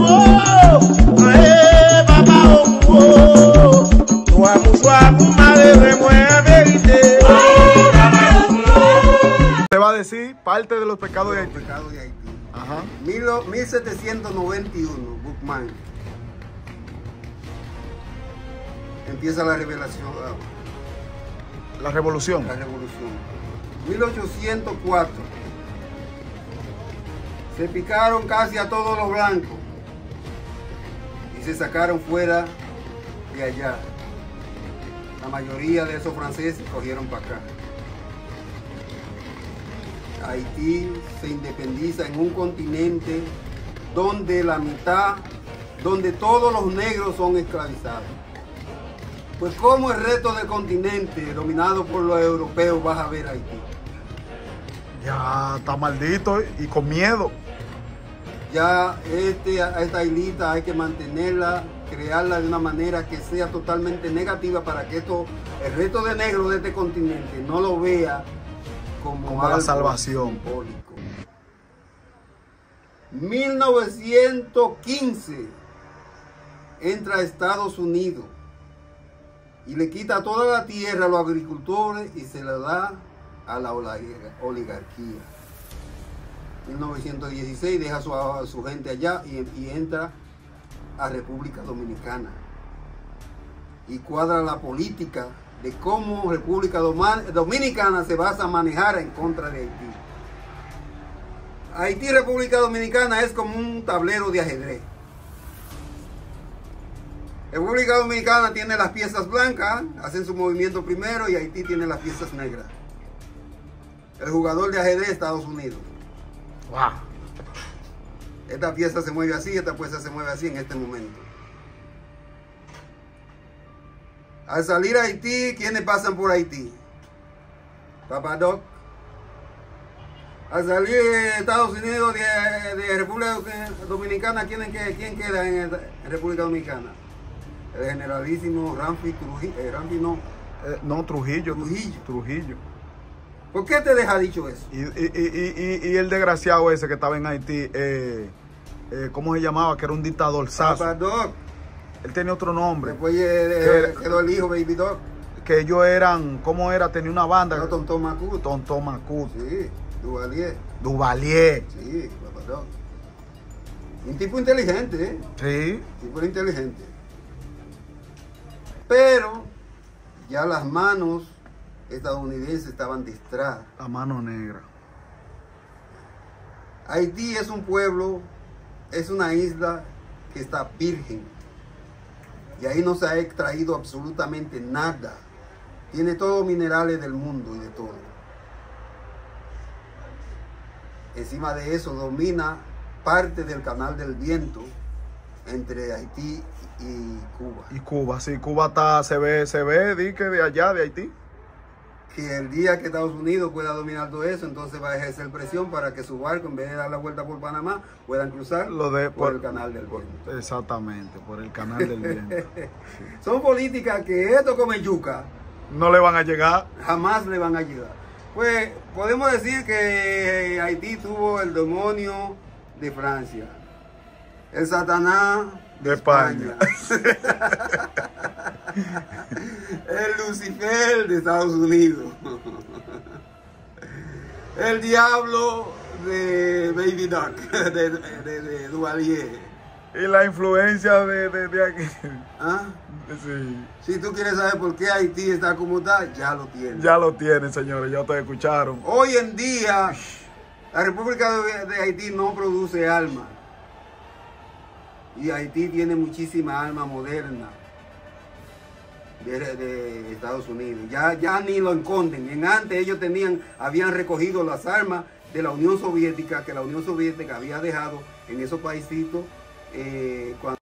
Oh, te va a decir parte de los pecados de Haití. pecados de Haití. Ajá. 1791, Bookman. Empieza la revelación. Ah, la revolución. La revolución. 1804. Se picaron casi a todos los blancos y se sacaron fuera de allá. La mayoría de esos franceses cogieron para acá. Haití se independiza en un continente donde la mitad, donde todos los negros son esclavizados. Pues cómo el resto del continente dominado por los europeos vas a ver Haití. Ya está maldito y con miedo ya este, a esta islita hay que mantenerla, crearla de una manera que sea totalmente negativa para que esto, el resto de negros de este continente no lo vea como, algo la salvación. Simbólico. 1915 entra a Estados Unidos y le quita toda la tierra a los agricultores y se la da a la oligarquía. 1916 deja su, a su gente allá y, entra a República Dominicana. Y cuadra la política de cómo República Dominicana se va a manejar en contra de Haití. Haití República Dominicana es como un tablero de ajedrez. República Dominicana tiene las piezas blancas, hacen su movimiento primero y Haití tiene las piezas negras. El jugador de ajedrez Estados Unidos. Esta pieza se mueve así, esta pieza se mueve así en este momento. Al salir a Haití, ¿quiénes pasan por Haití? Papadoc. Al salir Estados Unidos, de, República Dominicana, ¿quién, queda en, República Dominicana? El generalísimo Rampi Trujillo. Eh, Rampi no. Eh, no, Trujillo. Trujillo. Trujillo. ¿Por qué te deja dicho eso? Y, el desgraciado ese que estaba en Haití, eh, eh, ¿cómo se llamaba? Que era un dictador. Ah, Papadoc. Él tenía otro nombre. Después eh, quedó el hijo, Baby Doc. Que ellos eran, ¿cómo era? Tenía una banda. No, Tontón Macut. Tontón Sí, Duvalier. Duvalier. Sí, Salvador. Un tipo inteligente, ¿eh? Sí. Un tipo inteligente. Pero ya las manos estadounidenses estaban distraídos. La mano negra. Haití es un pueblo, es una isla que está virgen. Y ahí no se ha extraído absolutamente nada. Tiene todos los minerales del mundo y de todo. Encima de eso domina parte del canal del viento entre Haití y Cuba. Y Cuba, sí, Cuba está, se ve, se ve, di de allá, de Haití que el día que Estados Unidos pueda dominar todo eso, entonces va a ejercer presión para que su barco, en vez de dar la vuelta por Panamá, puedan cruzar por, el canal del viento. Exactamente, por el canal del viento. Son políticas que esto come yuca. No le van a llegar. Jamás le van a ayudar Pues podemos decir que Haití tuvo el demonio de Francia, el Satanás de, España. El Lucifer de Estados Unidos. El diablo de Baby Duck, de, de, Duvalier. Y la influencia de, de, aquí. ¿Ah? Sí. Si tú quieres saber por qué Haití está como está, ya lo tienes. Ya lo tienes, señores, ya te escucharon. Hoy en día, la República de Haití no produce alma. Y Haití tiene muchísima alma moderna de, Estados Unidos. Ya, ya ni lo encontren. En antes ellos tenían, habían recogido las armas de la Unión Soviética, que la Unión Soviética había dejado en esos paisitos eh, cuando...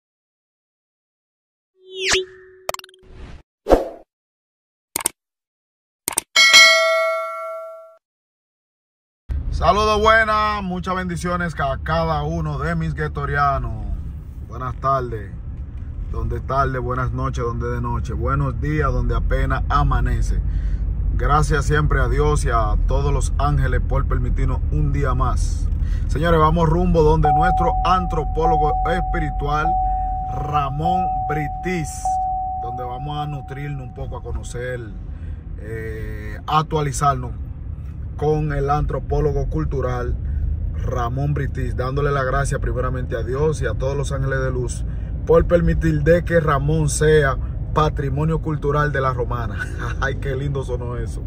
Saludos buenas, muchas bendiciones a cada uno de mis guetorianos. Buenas tardes donde tarde, buenas noches, donde de noche, buenos días, donde apenas amanece. Gracias siempre a Dios y a todos los ángeles por permitirnos un día más. Señores, vamos rumbo donde nuestro antropólogo espiritual, Ramón Britis, donde vamos a nutrirnos un poco, a conocer, eh, actualizarnos con el antropólogo cultural Ramón Britis, dándole la gracia primeramente a Dios y a todos los ángeles de luz por permitir de que Ramón sea patrimonio cultural de la romana. Ay, qué lindo sonó eso.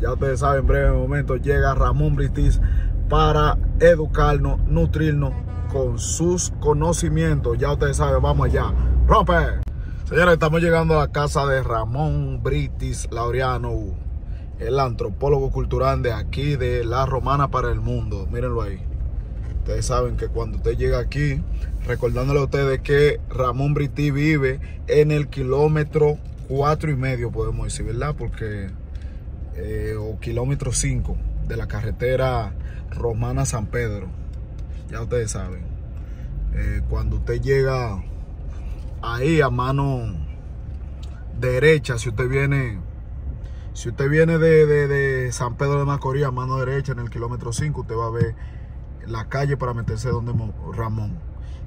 Ya ustedes saben, en breve momento llega Ramón Britis para educarnos, nutrirnos con sus conocimientos. Ya ustedes saben, vamos allá. ¡Rompe! Señores, estamos llegando a la casa de Ramón Britis Laureano, el antropólogo cultural de aquí, de La Romana para el Mundo. Mírenlo ahí. Ustedes saben que cuando usted llega aquí, recordándole a ustedes que Ramón Brití vive en el kilómetro cuatro y medio, podemos decir, ¿verdad? Porque, eh, o kilómetro 5 de la carretera Romana San Pedro. Ya ustedes saben, eh, cuando usted llega ahí a mano derecha, si usted viene si usted viene de, de, San Pedro de Macorís a mano derecha en el kilómetro 5, usted va a ver la calle para meterse donde Ramón.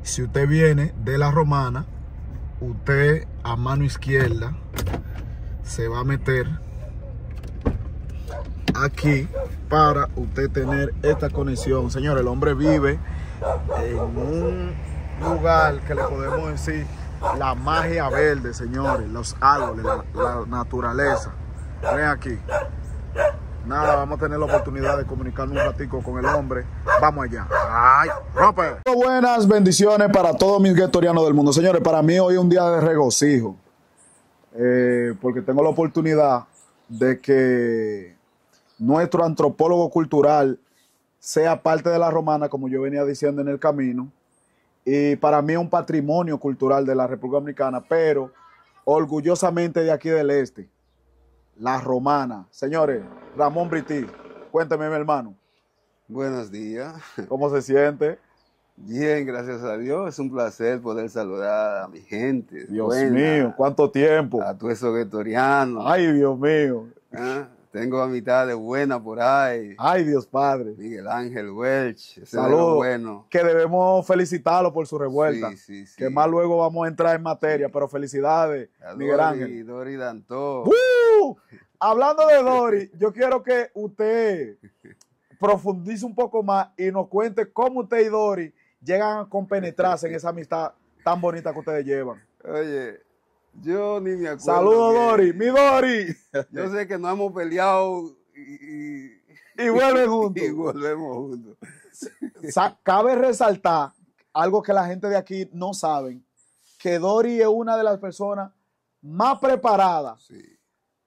Si usted viene de la romana, usted a mano izquierda se va a meter aquí para usted tener esta conexión. Señor, el hombre vive en un lugar que le podemos decir la magia verde, señores, los árboles, la, la naturaleza. Ven aquí. Nada, vamos a tener la oportunidad de comunicarnos un ratico con el hombre. Vamos allá. ¡Ay, Buenas bendiciones para todos mis guetorianos del mundo. Señores, para mí hoy es un día de regocijo. Eh, porque tengo la oportunidad de que nuestro antropólogo cultural sea parte de la romana, como yo venía diciendo en el camino. Y para mí es un patrimonio cultural de la República Dominicana, pero orgullosamente de aquí del Este. La Romana. Señores, Ramón Brití, cuénteme, mi hermano. Buenos días. ¿Cómo se siente? Bien, gracias a Dios. Es un placer poder saludar a mi gente. Dios mío, cuánto tiempo. A tu esos Ay, Dios mío. Ah. Tengo a mitad de buena por ahí. Ay, Dios Padre. Miguel Ángel Welch, ese bueno. Que debemos felicitarlo por su revuelta. Sí, sí, sí. Que más luego vamos a entrar en materia, pero felicidades, Miguel Ángel. Dori Dantó. ¡Uh! Hablando de Dori, yo quiero que usted profundice un poco más y nos cuente cómo usted y Dori llegan a compenetrarse en esa amistad tan bonita que ustedes llevan. Oye, yo ni me acuerdo. Saludos, Dori. Mi Dori. Yo sé que no hemos peleado y. Y, vuelven juntos. Y volvemos juntos. Cabe resaltar algo que la gente de aquí no saben: que Dori es una de las personas más preparadas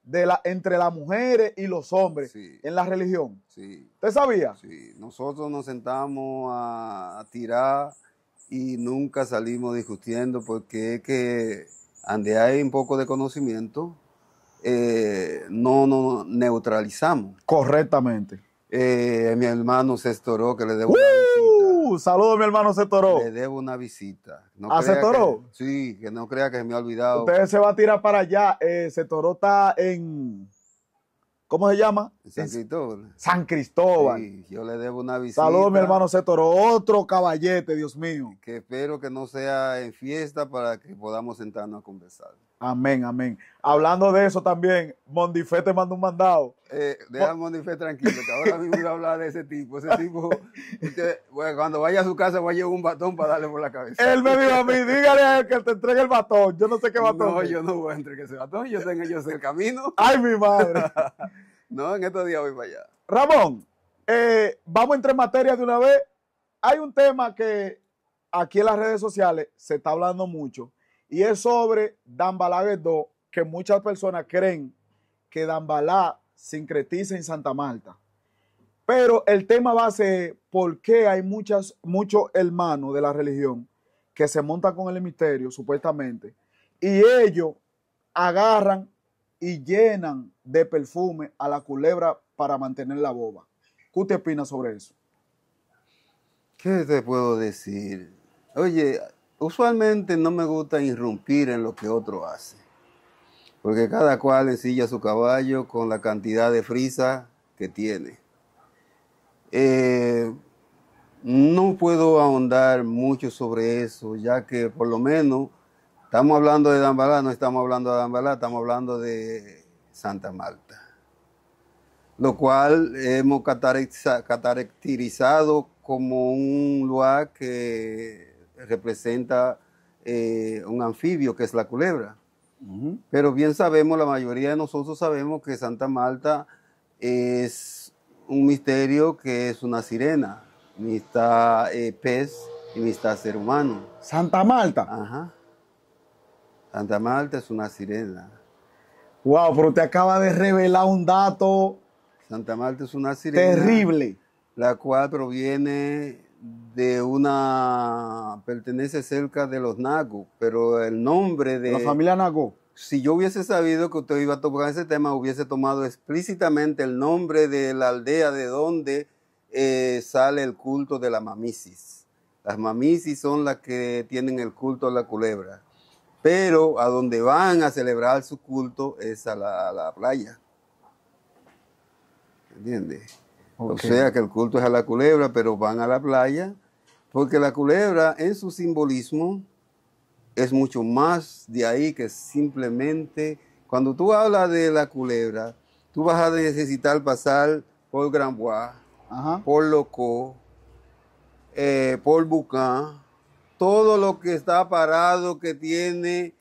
la, entre las mujeres y los hombres en la religión. Sí. ¿Usted sabía? Sí. Nosotros nos sentamos a tirar y nunca salimos discutiendo porque es que donde hay un poco de conocimiento, eh, no nos neutralizamos. Correctamente. Eh, mi hermano se estoró que le debo ¡Uh! una Saludos, mi hermano se toró. Le debo una visita. No ¿A sí, que no crea que me ha olvidado. Usted se va a tirar para allá. Eh, se está en ¿Cómo se llama? San Cristóbal. San Cristóbal. yo le debo una visita. Saludos, mi hermano Cetoro. Otro caballete, Dios mío. Que espero que no sea en fiesta para que podamos sentarnos a conversar. Amén, amén. Hablando de eso también, Mondifé te manda un mandado. Eh, deja a Mondifé tranquilo, que ahora mismo iba a hablar de ese tipo. Ese tipo, cuando vaya a su casa, Voy a llevar un batón para darle por la cabeza. Él me dijo a mí, dígale a él que te entregue el batón. Yo no sé qué batón. No, yo no voy a entregar ese batón, yo que yo sé el camino. ¡Ay, mi madre! no, en estos días voy para allá. Ramón, eh, vamos entre materias de una vez. Hay un tema que aquí en las redes sociales se está hablando mucho y es sobre Dambalá Guedó, que muchas personas creen que Dambalá sincretiza en Santa Marta. Pero el tema va a por qué hay muchas, muchos hermanos de la religión que se montan con el misterio, supuestamente, y ellos agarran y llenan de perfume a la culebra para mantener la boba. ¿Qué usted opina sobre eso? ¿Qué te puedo decir? Oye, usualmente no me gusta irrumpir en lo que otro hace, porque cada cual ensilla su caballo con la cantidad de frisa que tiene. Eh, no puedo ahondar mucho sobre eso, ya que por lo menos estamos hablando de Dambalá, no estamos hablando de Dambalá, estamos hablando de Santa Marta, lo cual hemos caracterizado como un lugar que representa eh, un anfibio que es la culebra. Pero bien sabemos, la mayoría de nosotros sabemos que Santa Malta es un misterio que es una sirena, ni está eh, pez y ni está ser humano. Santa Malta? Ajá. Santa Malta es una sirena. Wow, pero te acaba de revelar un dato. Santa Malta es una sirena. Terrible. La cual proviene de una pertenece cerca de los Nagu, pero el nombre de la familia Nagu. Si yo hubiese sabido que usted iba a tocar ese tema, hubiese tomado explícitamente el nombre de la aldea de donde eh, sale el culto de la mamisis. Las mamisis son las que tienen el culto a la culebra, pero a donde van a celebrar su culto es a la, la playa. ¿Entiendes? O sea que el culto es a la culebra, pero van a la playa, porque la culebra en su simbolismo es mucho más de ahí que simplemente, cuando tú hablas de la culebra, tú vas a necesitar pasar por Grand Bois, por Loco, eh, por Bucán, todo lo que está parado que tiene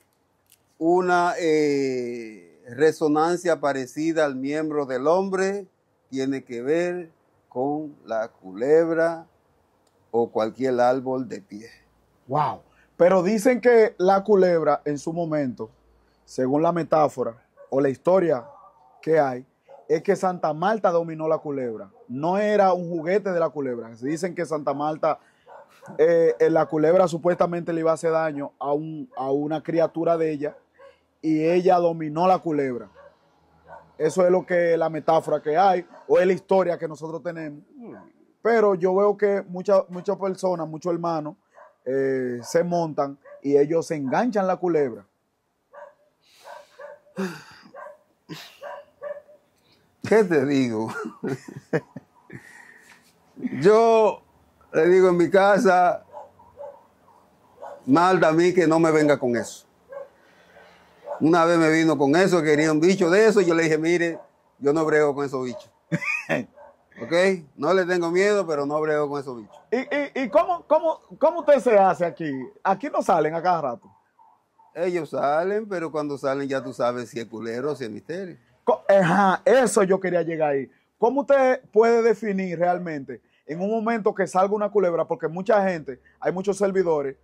una eh, resonancia parecida al miembro del hombre, tiene que ver con la culebra o cualquier árbol de pie. ¡Wow! Pero dicen que la culebra en su momento, según la metáfora o la historia que hay, es que Santa Marta dominó la culebra. No era un juguete de la culebra. Se Dicen que Santa Marta, eh, eh, la culebra supuestamente le iba a hacer daño a, un, a una criatura de ella y ella dominó la culebra. Eso es lo que la metáfora que hay o es la historia que nosotros tenemos. Pero yo veo que muchas personas, muchos hermanos, eh, se montan y ellos se enganchan la culebra. ¿Qué te digo? yo le digo en mi casa, mal a mí que no me venga con eso. Una vez me vino con eso, quería un bicho de eso, yo le dije, mire, yo no brego con esos bichos. ¿Ok? No le tengo miedo, pero no brego con esos bichos. ¿Y, y, y cómo, usted se hace aquí? Aquí no salen a cada rato. Ellos salen, pero cuando salen ya tú sabes si es culero o si es misterio. Ajá, eso yo quería llegar ahí. ¿Cómo usted puede definir realmente en un momento que salga una culebra? Porque mucha gente, hay muchos servidores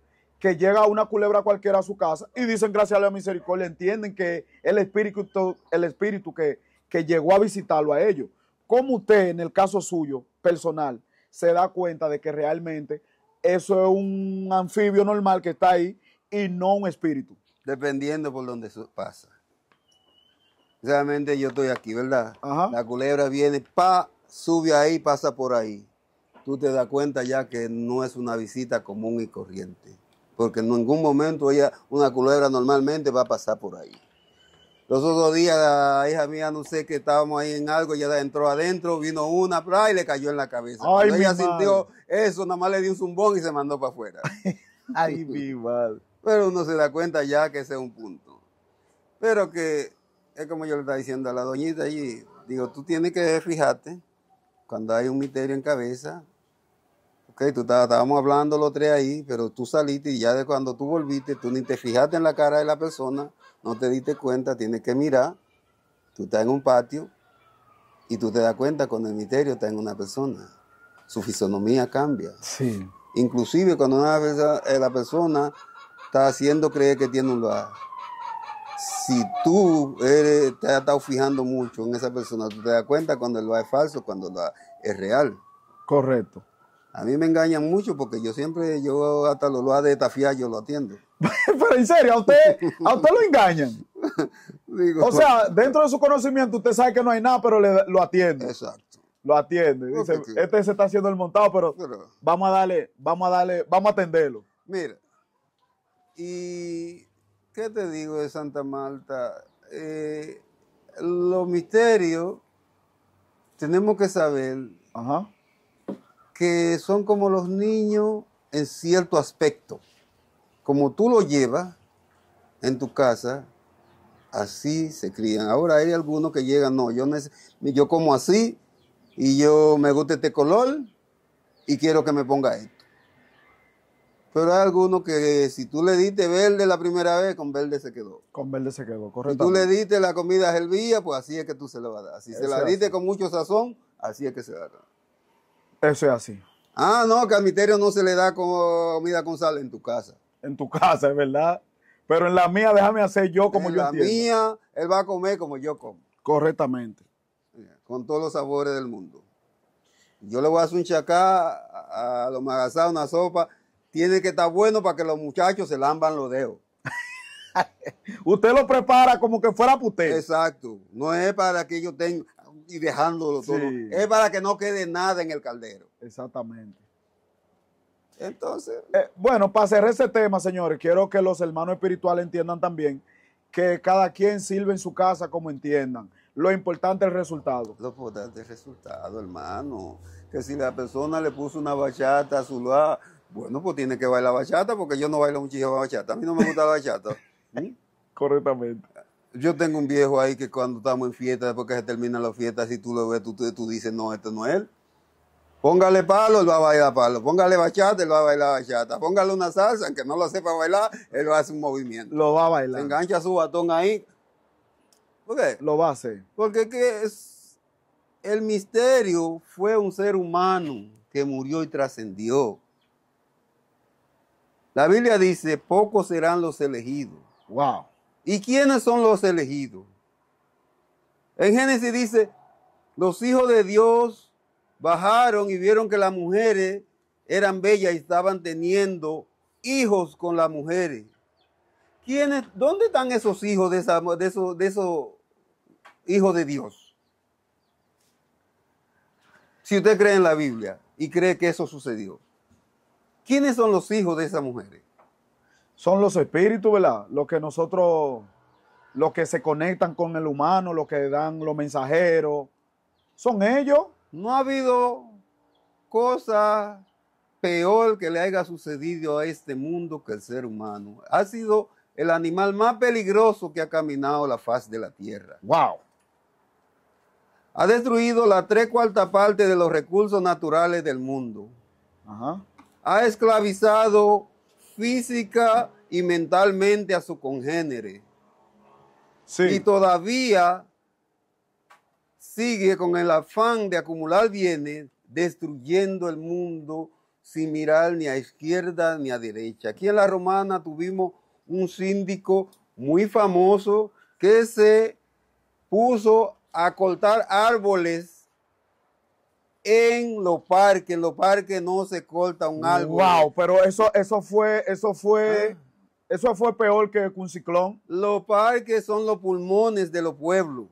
que llega una culebra cualquiera a su casa y dicen gracias a la misericordia, entienden que el espíritu, el espíritu que, llegó a visitarlo a ellos. ¿Cómo usted, en el caso suyo, personal, se da cuenta de que realmente eso es un anfibio normal que está ahí y no un espíritu? Dependiendo por dónde pasa. Realmente yo estoy aquí, ¿verdad? La culebra viene, pa, sube ahí, pasa por ahí. Tú te das cuenta ya que no es una visita común y corriente porque en ningún momento ella, una culebra normalmente va a pasar por ahí. Los otros días la hija mía, no sé que estábamos ahí en algo, ella entró adentro, vino una, y le cayó en la cabeza. Ay, Cuando ella sintió eso, nada más le dio un zumbón y se mandó para afuera. Ay, mi madre. Pero uno se da cuenta ya que ese es un punto. Pero que es como yo le estaba diciendo a la doñita allí, digo, tú tienes que fijarte cuando hay un misterio en cabeza, Ok, tú estábamos hablando los tres ahí, pero tú saliste y ya de cuando tú volviste, tú ni te fijaste en la cara de la persona, no te diste cuenta, tienes que mirar. Tú estás en un patio y tú te das cuenta cuando el misterio está en una persona. Su fisonomía cambia. Sí. Inclusive cuando una vez eh, la persona está haciendo creer que tiene un lugar. Si tú te has estado fijando mucho en esa persona, tú te das cuenta cuando el lugar es falso, cuando el es real. Correcto. A mí me engañan mucho porque yo siempre, yo hasta lo, lo ha de yo lo atiendo. Pero en serio, a usted, a usted lo engañan. o sea, dentro de su conocimiento usted sabe que no hay nada, pero lo atiende. Exacto lo atiende. Dice, este se está haciendo el montado, pero, vamos a darle, vamos a darle, vamos a atenderlo. Mira, y qué te digo de Santa Marta, eh, los misterios tenemos que saber Ajá que son como los niños en cierto aspecto. Como tú lo llevas en tu casa, así se crían. Ahora hay algunos que llegan, no, yo, yo como así y yo me gusta este color y quiero que me ponga esto. Pero hay algunos que si tú le diste verde la primera vez, con verde se quedó. Con verde se quedó, correcto. Si tú le diste la comida día pues así es que tú se la vas a dar. Si se la diste con mucho sazón, así es que se la eso es así. Ah, no, que al misterio no se le da comida con sal en tu casa. En tu casa, es verdad. Pero en la mía, déjame hacer yo como yo entiendo. En la mía, él va a comer como yo como. Correctamente. Con todos los sabores del mundo. Yo le voy a hacer un chacá a los magasados una sopa. Tiene que estar bueno para que los muchachos se lamban los dedos. usted lo prepara como que fuera para usted. Exacto. No es para que yo tenga y dejándolo todo. Es para que no quede nada en el caldero. Exactamente. Entonces. Eh, bueno, para cerrar ese tema, señores, quiero que los hermanos espirituales entiendan también que cada quien sirve en su casa como entiendan. Lo importante es el resultado. Lo importante es el resultado, hermano. Que si la persona le puso una bachata a su lado, ah, bueno, pues tiene que bailar bachata, porque yo no bailo muchísimo bachata. A mí no me gusta la bachata. Correctamente. Yo tengo un viejo ahí que cuando estamos en fiesta, después que se termina la fiesta, si tú lo ves, tú, tú dices, no, esto no es él. Póngale palo, él va a bailar palo. Póngale bachata, él va a bailar bachata. Póngale una salsa, aunque no lo sepa bailar, él va a hacer un movimiento. Lo va a bailar. Se engancha su batón ahí. ¿Por qué? Lo va a hacer. Porque es, el misterio fue un ser humano que murió y trascendió. La Biblia dice, pocos serán los elegidos. Wow. ¿Y quiénes son los elegidos? En Génesis dice, los hijos de Dios bajaron y vieron que las mujeres eran bellas y estaban teniendo hijos con las mujeres. ¿Quiénes, ¿Dónde están esos hijos de, esa, de esos hijos de Dios? Si usted cree en la Biblia y cree que eso sucedió, ¿quiénes son los hijos de esas mujeres? son los espíritus, ¿verdad? Los que nosotros, los que se conectan con el humano, los que dan los mensajeros, son ellos. No ha habido cosa peor que le haya sucedido a este mundo que el ser humano. Ha sido el animal más peligroso que ha caminado la faz de la tierra. ¡Wow! Ha destruido la tres cuartas parte de los recursos naturales del mundo. Ajá. Ha esclavizado física y mentalmente a su congénere. Y todavía sigue con el afán de acumular bienes, destruyendo el mundo sin mirar ni a izquierda ni a derecha. Aquí en La Romana tuvimos un síndico muy famoso que se puso a cortar árboles en los parques. En los parques no se corta un árbol. Wow, pero eso, eso fue, eso fue, ah. eso fue peor que un ciclón. Los parques son los pulmones de los pueblos.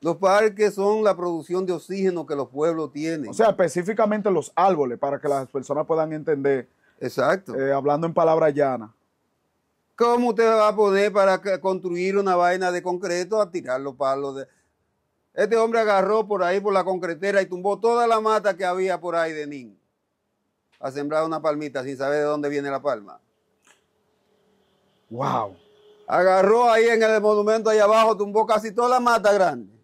Los parques son la producción de oxígeno que los pueblos tienen. O sea, específicamente los árboles, para que las personas puedan entender. Exacto. Eh, hablando en palabras llanas. ¿Cómo usted va a poder, para construir una vaina de concreto a tirar los palos de, este hombre agarró por ahí por la concretera y tumbó toda la mata que había por ahí de Nin. A sembrar una palmita sin saber de dónde viene la palma. Wow. Agarró ahí en el monumento ahí abajo, tumbó casi toda la mata grande.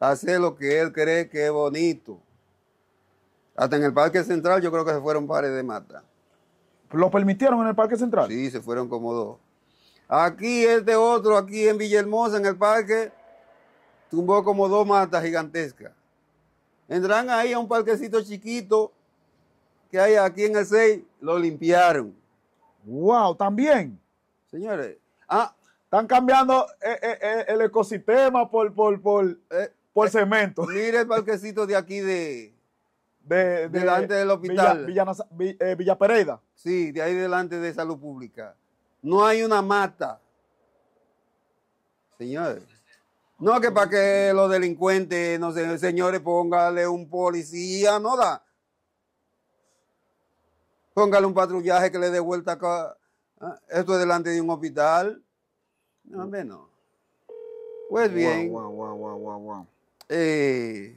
Hace lo que él cree que es bonito. Hasta en el Parque Central yo creo que se fueron pares de mata. ¿Lo permitieron en el Parque Central? Sí, se fueron como dos. Aquí este otro, aquí en Villahermosa, en el parque, tumbó como dos matas gigantescas. Entrarán ahí a un parquecito chiquito que hay aquí en el 6, lo limpiaron. ¡Wow! También. Señores, ah, están cambiando eh, eh, eh, el ecosistema por, por, por cemento. Mire el parquecito de aquí de, delante del hospital. Villa, Sí, de ahí delante de salud pública. No hay una mata. Señores. No, que para que los delincuentes, no sé, señores, póngale un policía, no da. Póngale un patrullaje que le dé vuelta acá. Ah, esto es delante de un hospital. No, hombre, no. Pues bien. guau, guau, eh,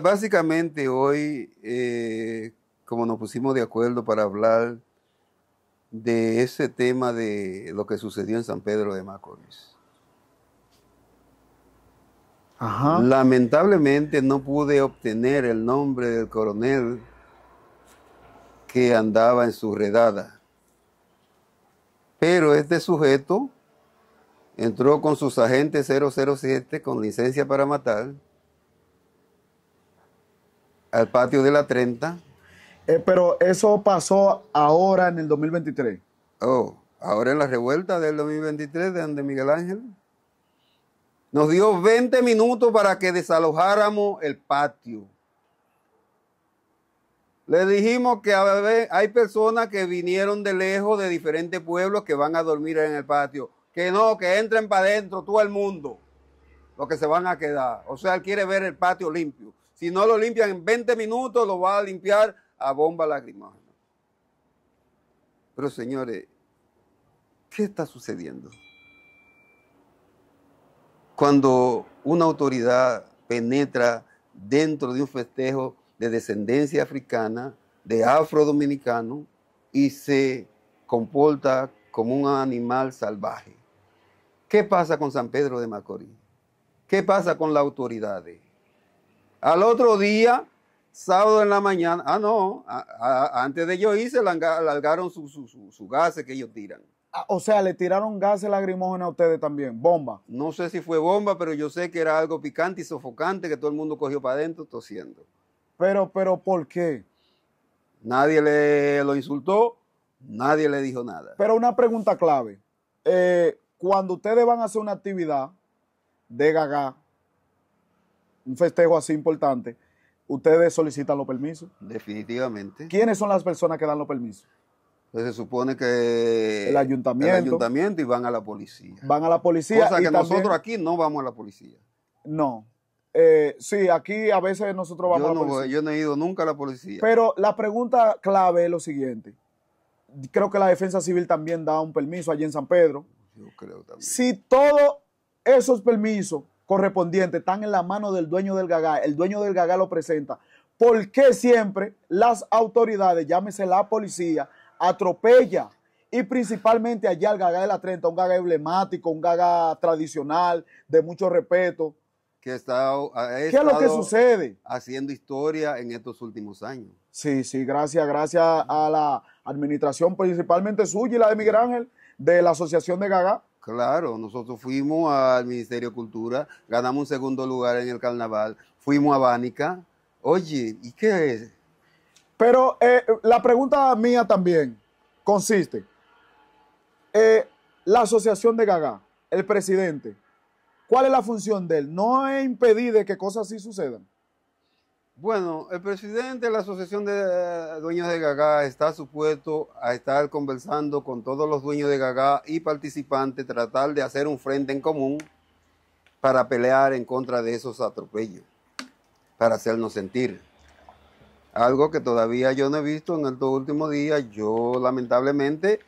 básicamente hoy, eh, como nos pusimos de acuerdo para hablar de ese tema de lo que sucedió en San Pedro de Macorís. Lamentablemente no pude obtener el nombre del coronel que andaba en su redada. Pero este sujeto entró con sus agentes 007 con licencia para matar al patio de la 30. Eh, pero eso pasó ahora en el 2023. Oh, ahora en la revuelta del 2023 de Miguel Ángel. Nos dio 20 minutos para que desalojáramos el patio. Le dijimos que hay personas que vinieron de lejos, de diferentes pueblos, que van a dormir en el patio. Que no, que entren para adentro todo el mundo, los que se van a quedar. O sea, él quiere ver el patio limpio. Si no lo limpian en 20 minutos, lo va a limpiar a bomba lacrimógena. Pero señores, ¿qué está sucediendo? cuando una autoridad penetra dentro de un festejo de descendencia africana, de afrodominicano, y se comporta como un animal salvaje. ¿Qué pasa con San Pedro de Macorís? ¿Qué pasa con las autoridades? Al otro día, sábado en la mañana, ah, no, antes de yo irse, largaron sus su, gases que ellos tiran. Ah, o sea, le tiraron gases lacrimógenos a ustedes también, bomba. No sé si fue bomba, pero yo sé que era algo picante y sofocante que todo el mundo cogió para adentro tosiendo. Pero, pero, ¿por qué? Nadie le lo insultó, nadie le dijo nada. Pero una pregunta clave. Eh, cuando ustedes van a hacer una actividad de gaga, un festejo así importante, ¿ustedes solicitan los permisos? Definitivamente. ¿Quiénes son las personas que dan los permisos? se supone que el ayuntamiento, el ayuntamiento y van a la policía. Van a la policía. O sea que nosotros aquí no vamos a la policía. No. Eh, sí, aquí a veces nosotros vamos yo no, a la Yo no he ido nunca a la policía. Pero la pregunta clave es lo siguiente. Creo que la defensa civil también da un permiso allí en San Pedro. Yo creo también. Si todos esos permisos correspondientes están en la mano del dueño del gagá, el dueño del gagá lo presenta. ¿Por qué siempre las autoridades, llámese la policía, atropella y principalmente allá al gaga de la 30, un gaga emblemático, un gaga tradicional, de mucho respeto. Que está, ¿Qué es lo que sucede? Haciendo historia en estos últimos años. Sí, sí, gracias, gracias a la administración, principalmente suya y la de Miguel Ángel, de la Asociación de Gaga. Claro, nosotros fuimos al Ministerio de Cultura, ganamos un segundo lugar en el carnaval, fuimos a Bánica. Oye, ¿y qué es? Pero eh, la pregunta mía también consiste, eh, la asociación de Gagá, el presidente, ¿cuál es la función de él? ¿No es impedir que cosas así sucedan? Bueno, el presidente de la Asociación de eh, Dueños de Gagá está supuesto a estar conversando con todos los dueños de Gagá y participantes, tratar de hacer un frente en común para pelear en contra de esos atropellos, para hacernos sentir algo que todavía yo no he visto en estos últimos días. Yo lamentablemente,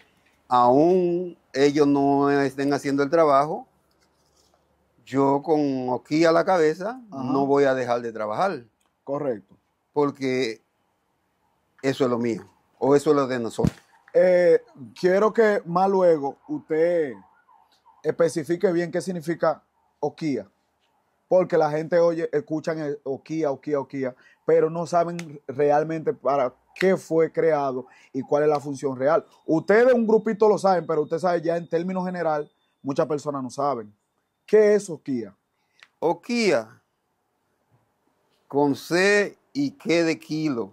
aún ellos no estén haciendo el trabajo, yo con aquí a la cabeza no voy a dejar de trabajar. Correcto. Porque eso es lo mío, o eso es lo de nosotros. Eh, quiero que más luego usted especifique bien qué significa oquía. Porque la gente oye, escuchan oquía, oquía, oquía pero no saben realmente para qué fue creado y cuál es la función real. Ustedes, un grupito lo saben, pero usted sabe ya en términos general, muchas personas no saben. ¿Qué es Oquía? Oquía, con C y Q de kilo.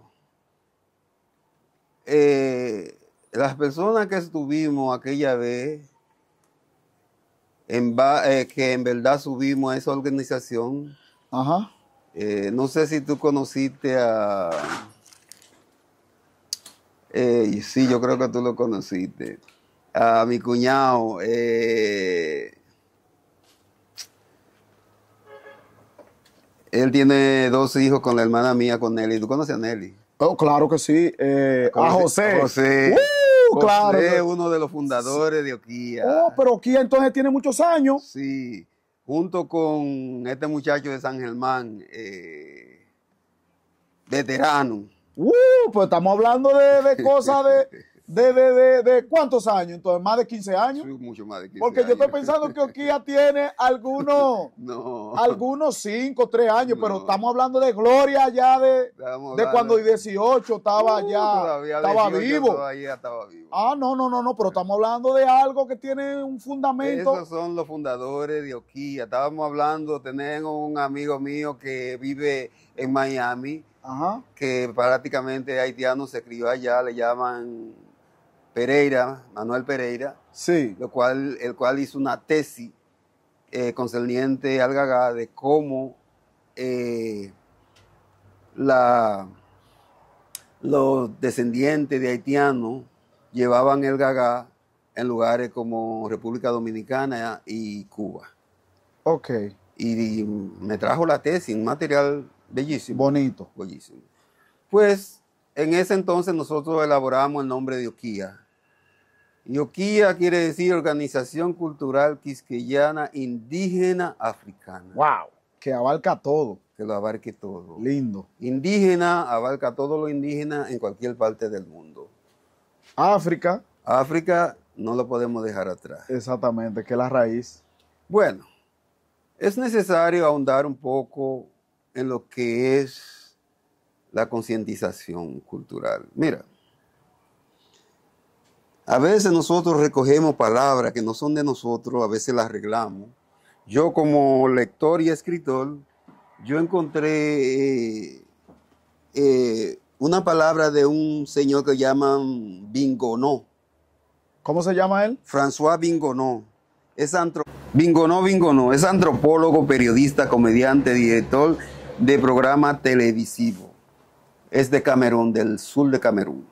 Eh, las personas que estuvimos aquella vez, eh, que en verdad subimos a esa organización, Ajá. Eh, no sé si tú conociste a... Eh, sí, yo creo que tú lo conociste. A mi cuñado. Eh, él tiene dos hijos con la hermana mía, con Nelly. ¿Tú conoces a Nelly? Oh, claro que sí. Eh, a José. José. Uh, José uno de los fundadores de Oquía. Oh, pero Oquía entonces tiene muchos años. Sí junto con este muchacho de San Germán, eh, veterano. Uh, pues estamos hablando de cosas de, de, de, cuántos años, entonces, más de 15 años. mucho más de 15 Porque yo estoy pensando que Oquía tiene algunos, no. algunos 5, 3 años, pero estamos hablando de Gloria ya de, de cuando 18 estaba uh, ya, estaba vivo. estaba vivo. Ah, no, no, no, no, pero estamos hablando de algo que tiene un fundamento. Esos son los fundadores de Oquía. Estábamos hablando, tenemos un amigo mío que vive en Miami. Ajá. que prácticamente haitiano se crió allá, le llaman Pereira, Manuel Pereira, sí. lo cual, el cual hizo una tesis eh, concerniente al Gagá de cómo eh, la, los descendientes de haitianos llevaban el Gagá en lugares como República Dominicana y Cuba. Ok. Y, me trajo la tesis, un material bellísimo. Bonito. Bellísimo. Pues en ese entonces nosotros elaboramos el nombre de Oquía Yoquía quiere decir Organización Cultural Quisqueyana Indígena Africana. ¡Wow! Que abarca todo. Que lo abarque todo. Lindo. Indígena abarca todo lo indígena en cualquier parte del mundo. África. África no lo podemos dejar atrás. Exactamente, que es la raíz. Bueno, es necesario ahondar un poco en lo que es la concientización cultural. Mira, a veces nosotros recogemos palabras que no son de nosotros, a veces las arreglamos. Yo como lector y escritor, yo encontré eh, eh, una palabra de un señor que llaman Bingonó. ¿Cómo se llama él? François Bingonó. Es Bingonó, Bingonó. Es antropólogo, periodista, comediante, director de programa televisivo. Es de Camerún, del sur de Camerún.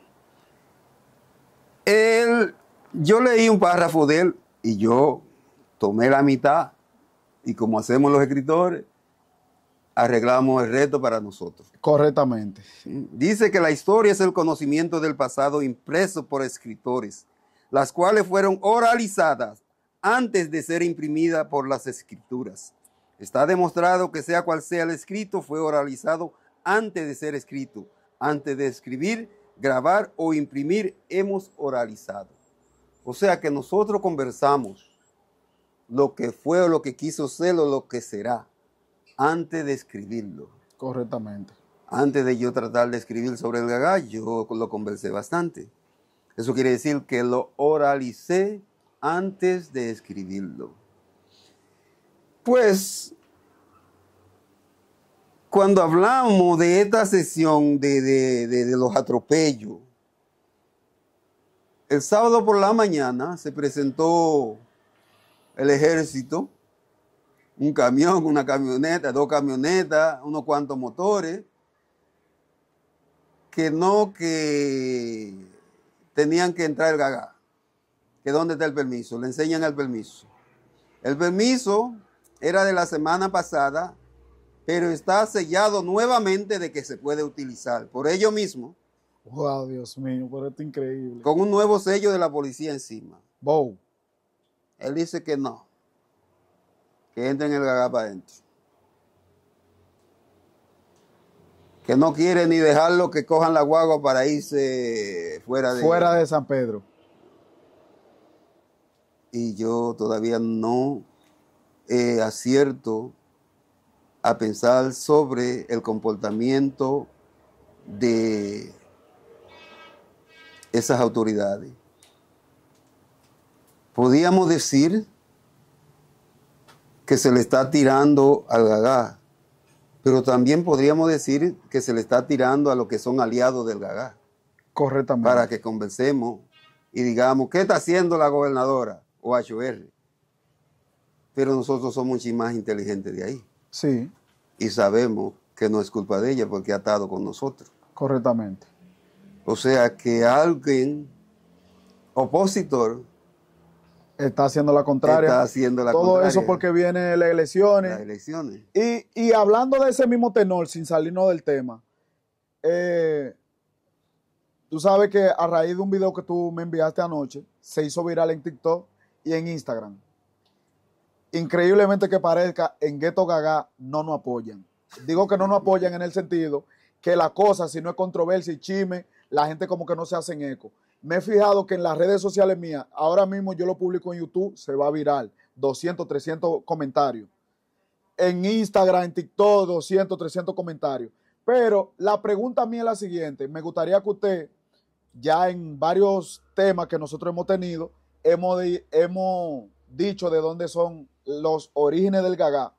Él, yo leí un párrafo de él y yo tomé la mitad y como hacemos los escritores, arreglamos el reto para nosotros. Correctamente. Dice que la historia es el conocimiento del pasado impreso por escritores, las cuales fueron oralizadas antes de ser imprimida por las escrituras. Está demostrado que sea cual sea el escrito, fue oralizado antes de ser escrito. Antes de escribir, grabar o imprimir hemos oralizado. O sea que nosotros conversamos lo que fue o lo que quiso ser o lo que será antes de escribirlo. Correctamente. Antes de yo tratar de escribir sobre el gagá, yo lo conversé bastante. Eso quiere decir que lo oralicé antes de escribirlo. Pues cuando hablamos de esta sesión de, los atropellos, el sábado por la mañana se presentó el ejército, un camión, una camioneta, dos camionetas, unos cuantos motores, que no que tenían que entrar el gagá, que dónde está el permiso, le enseñan el permiso. El permiso era de la semana pasada pero está sellado nuevamente de que se puede utilizar. Por ello mismo. ¡Wow, Dios mío! Por esto increíble. Con un nuevo sello de la policía encima. ¡Wow! Él dice que no. Que entre en el gagá para adentro. Que no quiere ni dejarlo que cojan la guagua para irse fuera de. Fuera de San Pedro. Y yo todavía no acierto a pensar sobre el comportamiento de esas autoridades. Podíamos decir que se le está tirando al gagá, pero también podríamos decir que se le está tirando a los que son aliados del gagá. Correctamente. Para que conversemos y digamos, ¿qué está haciendo la gobernadora o HR? Pero nosotros somos mucho más inteligentes de ahí. Sí y sabemos que no es culpa de ella porque ha estado con nosotros. Correctamente. O sea que alguien opositor está haciendo la contraria. Está haciendo la contraria. Todo eso porque vienen las elecciones. Las elecciones. Y, hablando de ese mismo tenor, sin salirnos del tema, eh, tú sabes que a raíz de un video que tú me enviaste anoche, se hizo viral en TikTok y en Instagram increíblemente que parezca, en Gueto Gagá no nos apoyan. Digo que no nos apoyan en el sentido que la cosa, si no es controversia y chisme, la gente como que no se hacen eco. Me he fijado que en las redes sociales mías, ahora mismo yo lo publico en YouTube, se va a viral, 200, 300 comentarios. En Instagram, en TikTok, 200, 300 comentarios. Pero la pregunta mía es la siguiente, me gustaría que usted, ya en varios temas que nosotros hemos tenido, hemos, hemos dicho de dónde son los orígenes del gagá.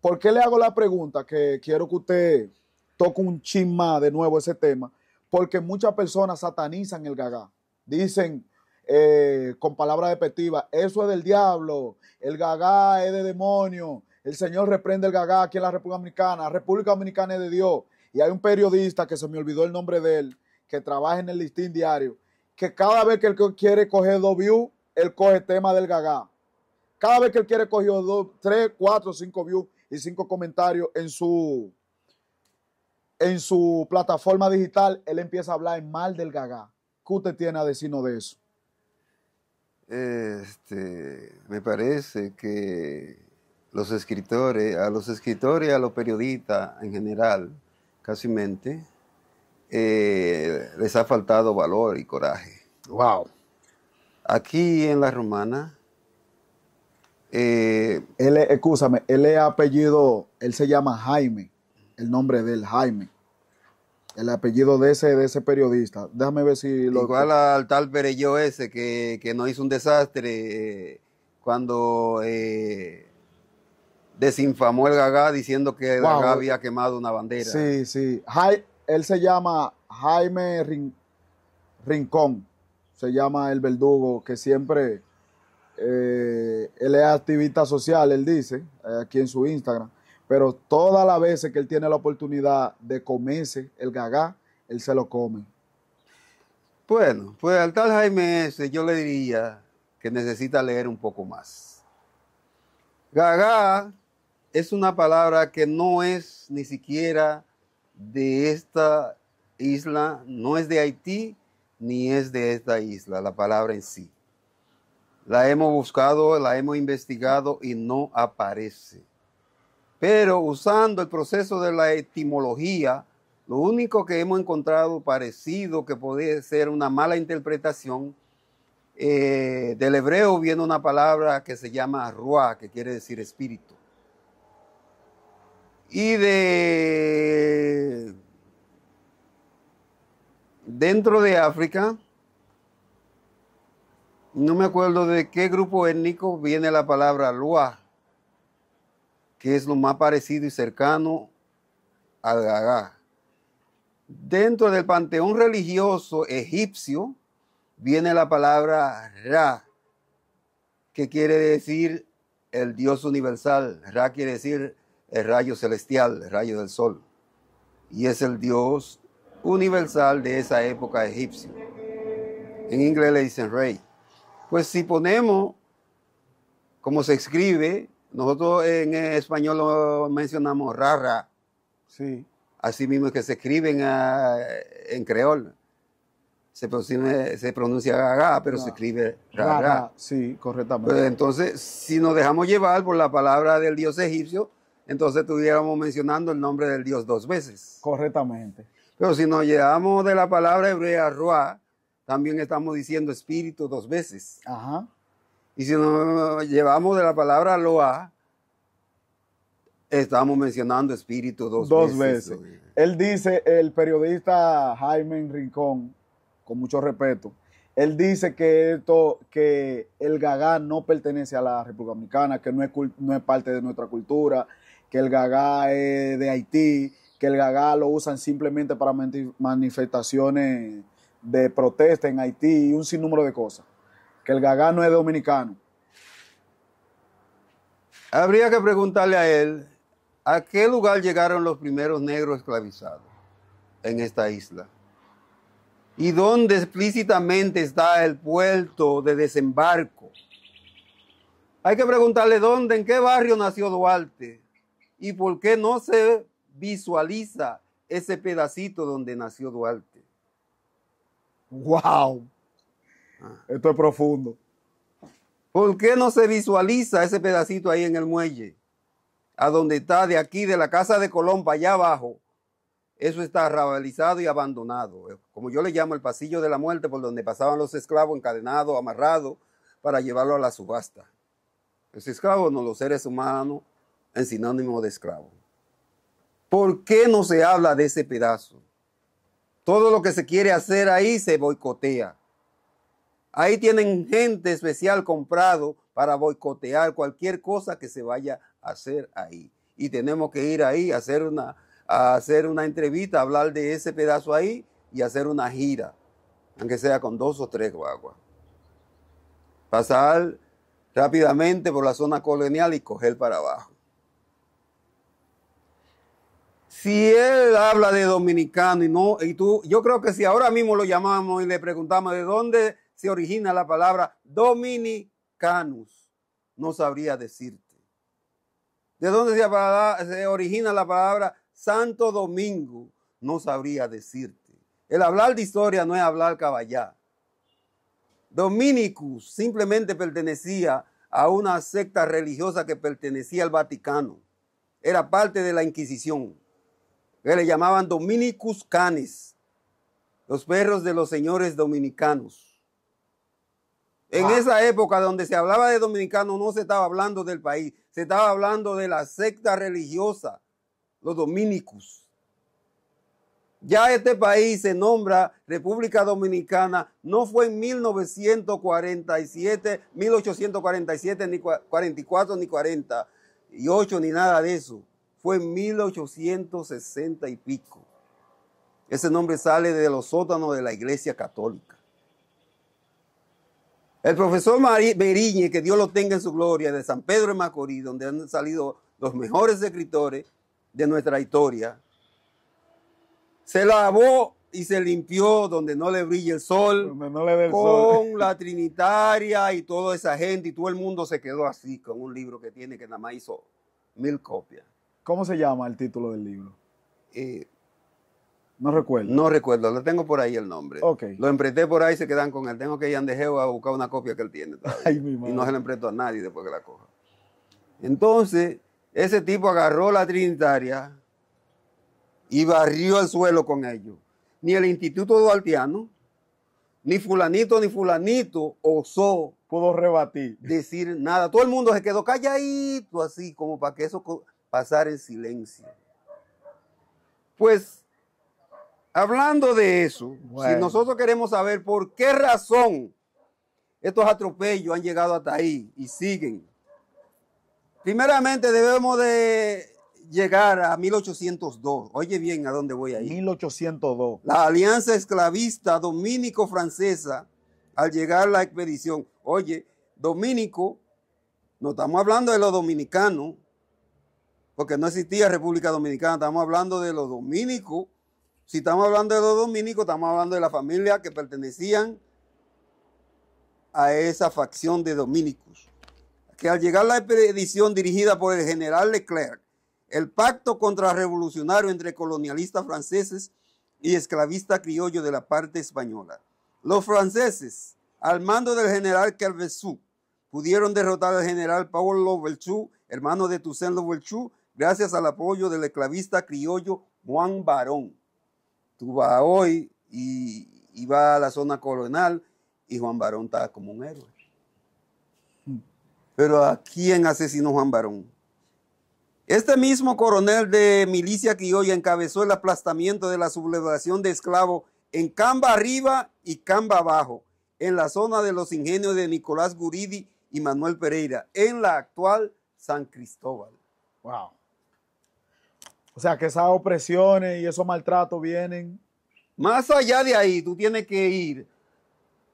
¿Por qué le hago la pregunta? Que quiero que usted toque un chima de nuevo ese tema. Porque muchas personas satanizan el gagá. Dicen eh, con palabras despectivas, eso es del diablo, el gagá es de demonio, el Señor reprende el gagá aquí en la República Dominicana, la República Dominicana es de Dios. Y hay un periodista que se me olvidó el nombre de él, que trabaja en el listín diario, que cada vez que él quiere coger dos View, él coge tema del gagá. Cada vez que él quiere cogió dos, tres, cuatro, cinco views y cinco comentarios en su, en su plataforma digital, él empieza a hablar mal del gaga. ¿Qué usted tiene a decirnos de eso? Este, me parece que los escritores, a los escritores y a los periodistas en general, casi mente, eh, les ha faltado valor y coraje. Wow. Aquí en La Romana eh, él, escúchame, él es apellido, él se llama Jaime, el nombre de él, Jaime. El apellido de ese, de ese periodista. Déjame ver si lo. Igual al tal Perello ese que, no hizo un desastre eh, cuando eh, desinfamó el Gaga diciendo que el Gagá había quemado una bandera. Sí, sí. él se llama Jaime Rincón. Se llama el verdugo que siempre eh, él es activista social, él dice, eh, aquí en su Instagram, pero todas las veces que él tiene la oportunidad de comerse el gaga, él se lo come. Bueno, pues al tal Jaime yo le diría que necesita leer un poco más. Gaga es una palabra que no es ni siquiera de esta isla, no es de Haití, ni es de esta isla, la palabra en sí. La hemos buscado, la hemos investigado y no aparece. Pero usando el proceso de la etimología, lo único que hemos encontrado parecido que puede ser una mala interpretación, eh, del hebreo viene una palabra que se llama ruah, que quiere decir espíritu. Y de dentro de África, no me acuerdo de qué grupo étnico viene la palabra Lua, que es lo más parecido y cercano al Gaga. Dentro del panteón religioso egipcio viene la palabra Ra, que quiere decir el Dios universal. Ra quiere decir el rayo celestial, el rayo del sol. Y es el Dios universal de esa época egipcia. En inglés le dicen rey. Pues si ponemos, como se escribe, nosotros en español lo mencionamos rara. Sí. Así mismo que se escribe en, ah, creol. Se pronuncia, se gaga, pero se escribe rara. Sí, correctamente. Pues entonces, si nos dejamos llevar por la palabra del dios egipcio, entonces estuviéramos mencionando el nombre del dios dos veces. Correctamente. Pero si nos llevamos de la palabra hebrea ruah, también estamos diciendo espíritu dos veces. Ajá. Y si nos llevamos de la palabra loa, estamos mencionando espíritu dos, dos veces. Él dice, el periodista Jaime Rincón, con mucho respeto, él dice que esto, que el gagá no pertenece a la República Dominicana, que no es, no es parte de nuestra cultura, que el gagá es de Haití, que el gagá lo usan simplemente para manifestaciones de protesta en Haití y un sinnúmero de cosas. Que el Gagá no es dominicano. Habría que preguntarle a él a qué lugar llegaron los primeros negros esclavizados en esta isla y dónde explícitamente está el puerto de desembarco. Hay que preguntarle dónde, en qué barrio nació Duarte y por qué no se visualiza ese pedacito donde nació Duarte. ¡Wow! Ah. Esto es profundo. ¿Por qué no se visualiza ese pedacito ahí en el muelle? A donde está de aquí, de la casa de Colón allá abajo. Eso está rabalizado y abandonado. Como yo le llamo el pasillo de la muerte, por donde pasaban los esclavos encadenados, amarrados, para llevarlo a la subasta. Los esclavos no, los seres humanos, en sinónimo de esclavo. ¿Por qué no se habla de ese pedazo? Todo lo que se quiere hacer ahí se boicotea. Ahí tienen gente especial comprado para boicotear cualquier cosa que se vaya a hacer ahí. Y tenemos que ir ahí a hacer una, a hacer una entrevista, hablar de ese pedazo ahí y hacer una gira, aunque sea con dos o tres guaguas. Pasar rápidamente por la zona colonial y coger para abajo. Si él habla de dominicano y no, y tú, yo creo que si ahora mismo lo llamamos y le preguntamos de dónde se origina la palabra dominicanus, no sabría decirte. ¿De dónde se, origina la palabra Santo Domingo? No sabría decirte. El hablar de historia no es hablar caballá. Dominicus simplemente pertenecía a una secta religiosa que pertenecía al Vaticano. Era parte de la Inquisición que le llamaban Dominicus canis, los perros de los señores dominicanos. En esa época donde se hablaba de dominicano no se estaba hablando del país, se estaba hablando de la secta religiosa, los dominicus. Ya este país se nombra República Dominicana, no fue en 1947, 1847, ni 44, ni 48, ni nada de eso fue en 1860 y pico. Ese nombre sale de los sótanos de la Iglesia Católica. El profesor Beriñe, que Dios lo tenga en su gloria, de San Pedro de Macorís, donde han salido los mejores escritores de nuestra historia, se lavó y se limpió donde no le brille el sol, con la Trinitaria y toda esa gente, y todo el mundo se quedó así con un libro que tiene que nada más hizo mil copias. ¿Cómo se llama el título del libro? Eh, no recuerdo. No recuerdo, lo tengo por ahí el nombre. Lo empreté por ahí, se quedan con él. Tengo que ir a Andejeo a buscar una copia que él tiene. Ay, mi madre. Y no se la empreto a nadie después que la coja. Entonces, ese tipo agarró la Trinitaria y barrió el suelo con ellos. Ni el Instituto Dualtiano, ni fulanito, ni fulanito osó. rebatir. Decir nada. Todo el mundo se quedó calladito así, como para que eso pasar en silencio. Pues, hablando de eso, si nosotros queremos saber por qué razón estos atropellos han llegado hasta ahí y siguen, primeramente debemos de llegar a 1802. Oye bien a dónde voy ahí. 1802. La alianza esclavista dominico-francesa, al llegar la expedición, oye, dominico, no estamos hablando de los dominicanos, porque no existía República Dominicana, estamos hablando de los dominicos. Si estamos hablando de los dominicos, estamos hablando de la familia que pertenecían a esa facción de dominicos. Que al llegar la expedición dirigida por el general Leclerc, el pacto contrarrevolucionario entre colonialistas franceses y esclavistas criollos de la parte española. Los franceses, al mando del general Calvesú. pudieron derrotar al general Paul Belchú, hermano de Toussaint Louverture, gracias al apoyo del esclavista criollo Juan Barón. Tú vas hoy y, vas a la zona colonial y Juan Barón está como un héroe. Pero ¿a quién asesinó Juan Barón? Este mismo coronel de milicia criolla encabezó el aplastamiento de la sublevación de esclavos en Camba arriba y Camba abajo, en la zona de los ingenios de Nicolás Guridi y Manuel Pereira, en la actual San Cristóbal. Wow. O sea, que esas opresiones y esos maltratos vienen. Más allá de ahí, tú tienes que ir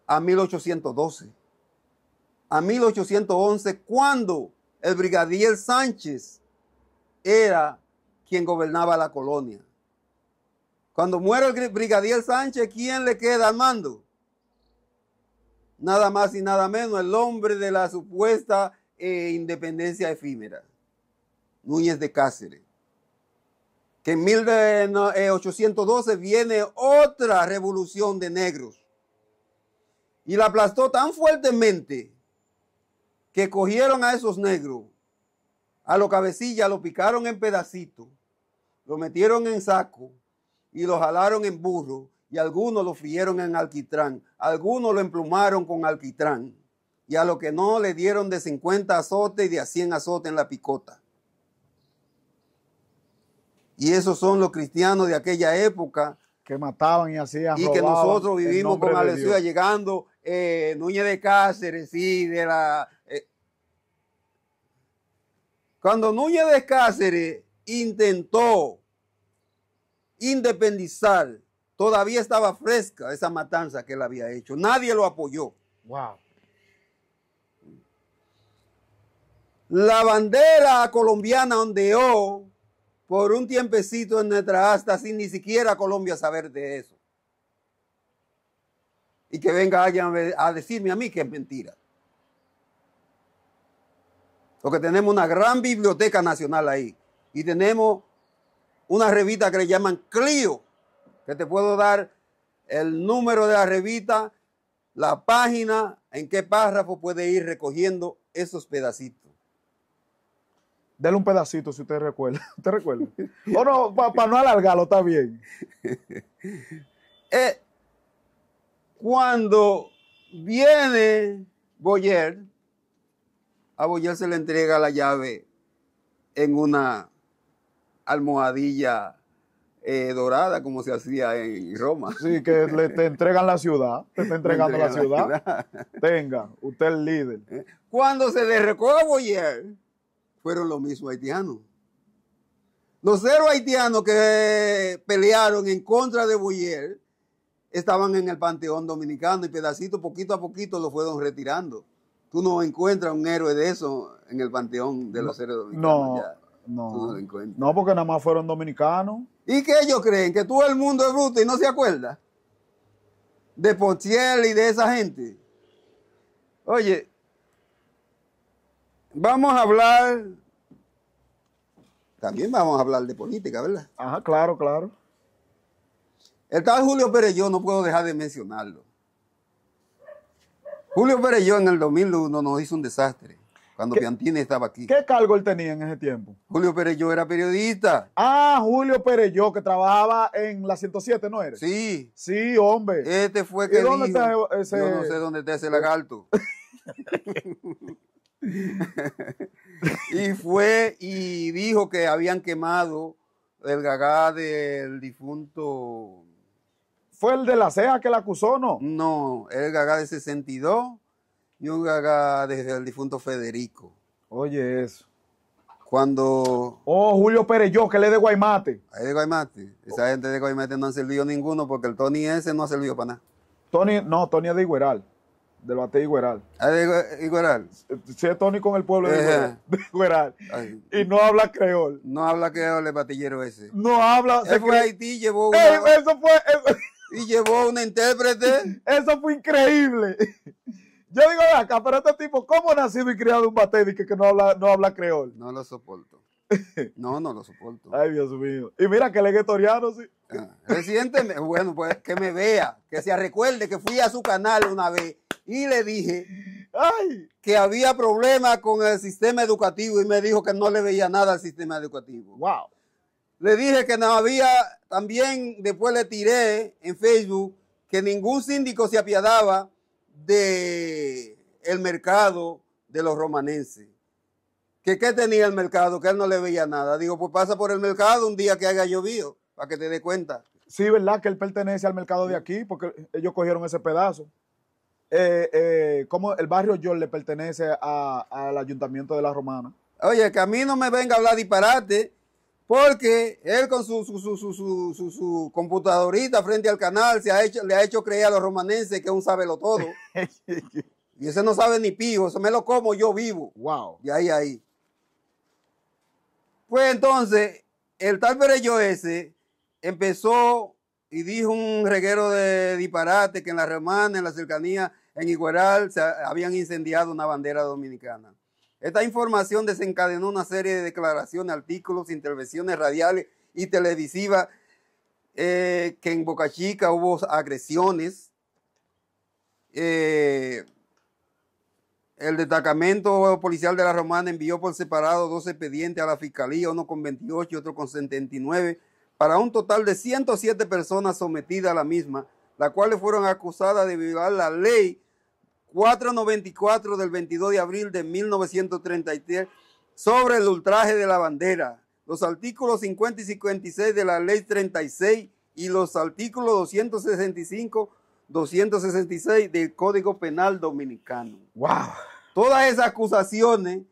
a 1812, a 1811, cuando el brigadier Sánchez era quien gobernaba la colonia. Cuando muere el brigadier Sánchez, ¿quién le queda al mando? Nada más y nada menos el hombre de la supuesta eh, independencia efímera, Núñez de Cáceres que en 1812 eh, viene otra revolución de negros. Y la aplastó tan fuertemente que cogieron a esos negros, a los cabecillas, lo picaron en pedacitos, lo metieron en saco y lo jalaron en burro y algunos lo frieron en alquitrán, algunos lo emplumaron con alquitrán y a los que no le dieron de 50 azotes y de 100 azotes en la picota. Y esos son los cristianos de aquella época. Que mataban y hacían. Y que nosotros vivimos con Alessia llegando eh, Núñez de Cáceres, y de la. Eh. Cuando Núñez de Cáceres intentó independizar, todavía estaba fresca esa matanza que él había hecho. Nadie lo apoyó. Wow. La bandera colombiana ondeó por un tiempecito en nuestra hasta sin ni siquiera Colombia saber de eso. Y que venga alguien a decirme a mí que es mentira. Porque tenemos una gran biblioteca nacional ahí. Y tenemos una revista que le llaman Clio, que te puedo dar el número de la revista, la página, en qué párrafo puede ir recogiendo esos pedacitos. Dale un pedacito si usted recuerda. ¿Usted recuerda? o no, para no alargarlo, está bien. Eh, cuando viene Boyer, a Boyer se le entrega la llave en una almohadilla eh, dorada, como se hacía en Roma. Sí, que le, te entregan la ciudad, te está entregando la, ciudad. Tenga, usted es líder. Eh, cuando se le recoge a Boyer, fueron los mismos haitianos. Los cero haitianos que pelearon en contra de Boyer estaban en el Panteón Dominicano y pedacito, poquito a poquito, lo fueron retirando. Tú no encuentras un héroe de eso en el Panteón de los Héroes Dominicanos. No, no. No, porque nada más fueron dominicanos. ¿Y qué ellos creen? Que todo el mundo es bruto y no se acuerda de Pochiel y de esa gente. Oye, Vamos a hablar. También vamos a hablar de política, ¿verdad? Ajá, claro, claro. El tal Julio Pereyó, no puedo dejar de mencionarlo. Julio Pereyó en el 2001 nos hizo un desastre cuando Piantini estaba aquí. ¿Qué cargo él tenía en ese tiempo? Julio Pereyó era periodista. Ah, Julio Pereyó, que trabajaba en la 107, ¿no eres? Sí. Sí, hombre. Este fue que ¿Y dónde está ese... Yo no sé dónde está ese lagarto. y fue y dijo que habían quemado el gagá del difunto. ¿Fue el de la ceja que la acusó, no? No, el gagá de 62 y un gagá desde el difunto Federico. Oye, eso. Cuando. Oh, Julio Pérez, que le de Guaymate. Es de Guaymate. Esa gente de Guaymate no ha servido ninguno porque el Tony ese no ha servido para nada. Tony, no, Tony es de Igueral del bate de Igueral. Ah, de Igueral. Sí, es tónico el pueblo de Igueral. Y no habla creol. No habla creol el batillero ese. No habla. se fue a Haití llevó eso fue... Y llevó una intérprete. Eso fue increíble. Yo digo, acá, pero este tipo, ¿cómo ha nacido y criado un bate y que, no habla, no habla creol? No lo soporto. No, no lo soporto. Ay, Dios mío. Y mira que leguetoriano, sí. Ah, bueno, pues que me vea, que se recuerde que fui a su canal una vez y le dije que había problemas con el sistema educativo y me dijo que no le veía nada al sistema educativo. Wow. Le dije que no había, también después le tiré en Facebook que ningún síndico se apiadaba de el mercado de los romanenses. ¿Que qué tenía el mercado? Que él no le veía nada. Digo, pues pasa por el mercado un día que haya llovido, para que te dé cuenta. Sí, ¿verdad? Que él pertenece al mercado de aquí, porque ellos cogieron ese pedazo. Eh, eh, cómo el barrio York le pertenece al ayuntamiento de La Romana. Oye, que a mí no me venga a hablar disparate, porque él con su, su, computadorita frente al canal se ha hecho, le ha hecho creer a los romanenses que un sabe lo todo. y ese no sabe ni pijo, eso me lo como yo vivo. Wow. Y ahí ahí. Pues entonces, el tal Perello ese empezó y dijo un reguero de disparate que en la Romana, en la cercanía, en Igueral se habían incendiado una bandera dominicana. Esta información desencadenó una serie de declaraciones, artículos, intervenciones radiales y televisivas eh, que en Boca Chica hubo agresiones. Eh, el destacamento policial de la Romana envió por separado dos expedientes a la fiscalía, uno con 28 y otro con 79, para un total de 107 personas sometidas a la misma, las cuales fueron acusadas de violar la ley 494 del 22 de abril de 1933 sobre el ultraje de la bandera, los artículos 50 y 56 de la ley 36 y los artículos 265, 266 del Código Penal Dominicano. ¡Wow! Todas esas acusaciones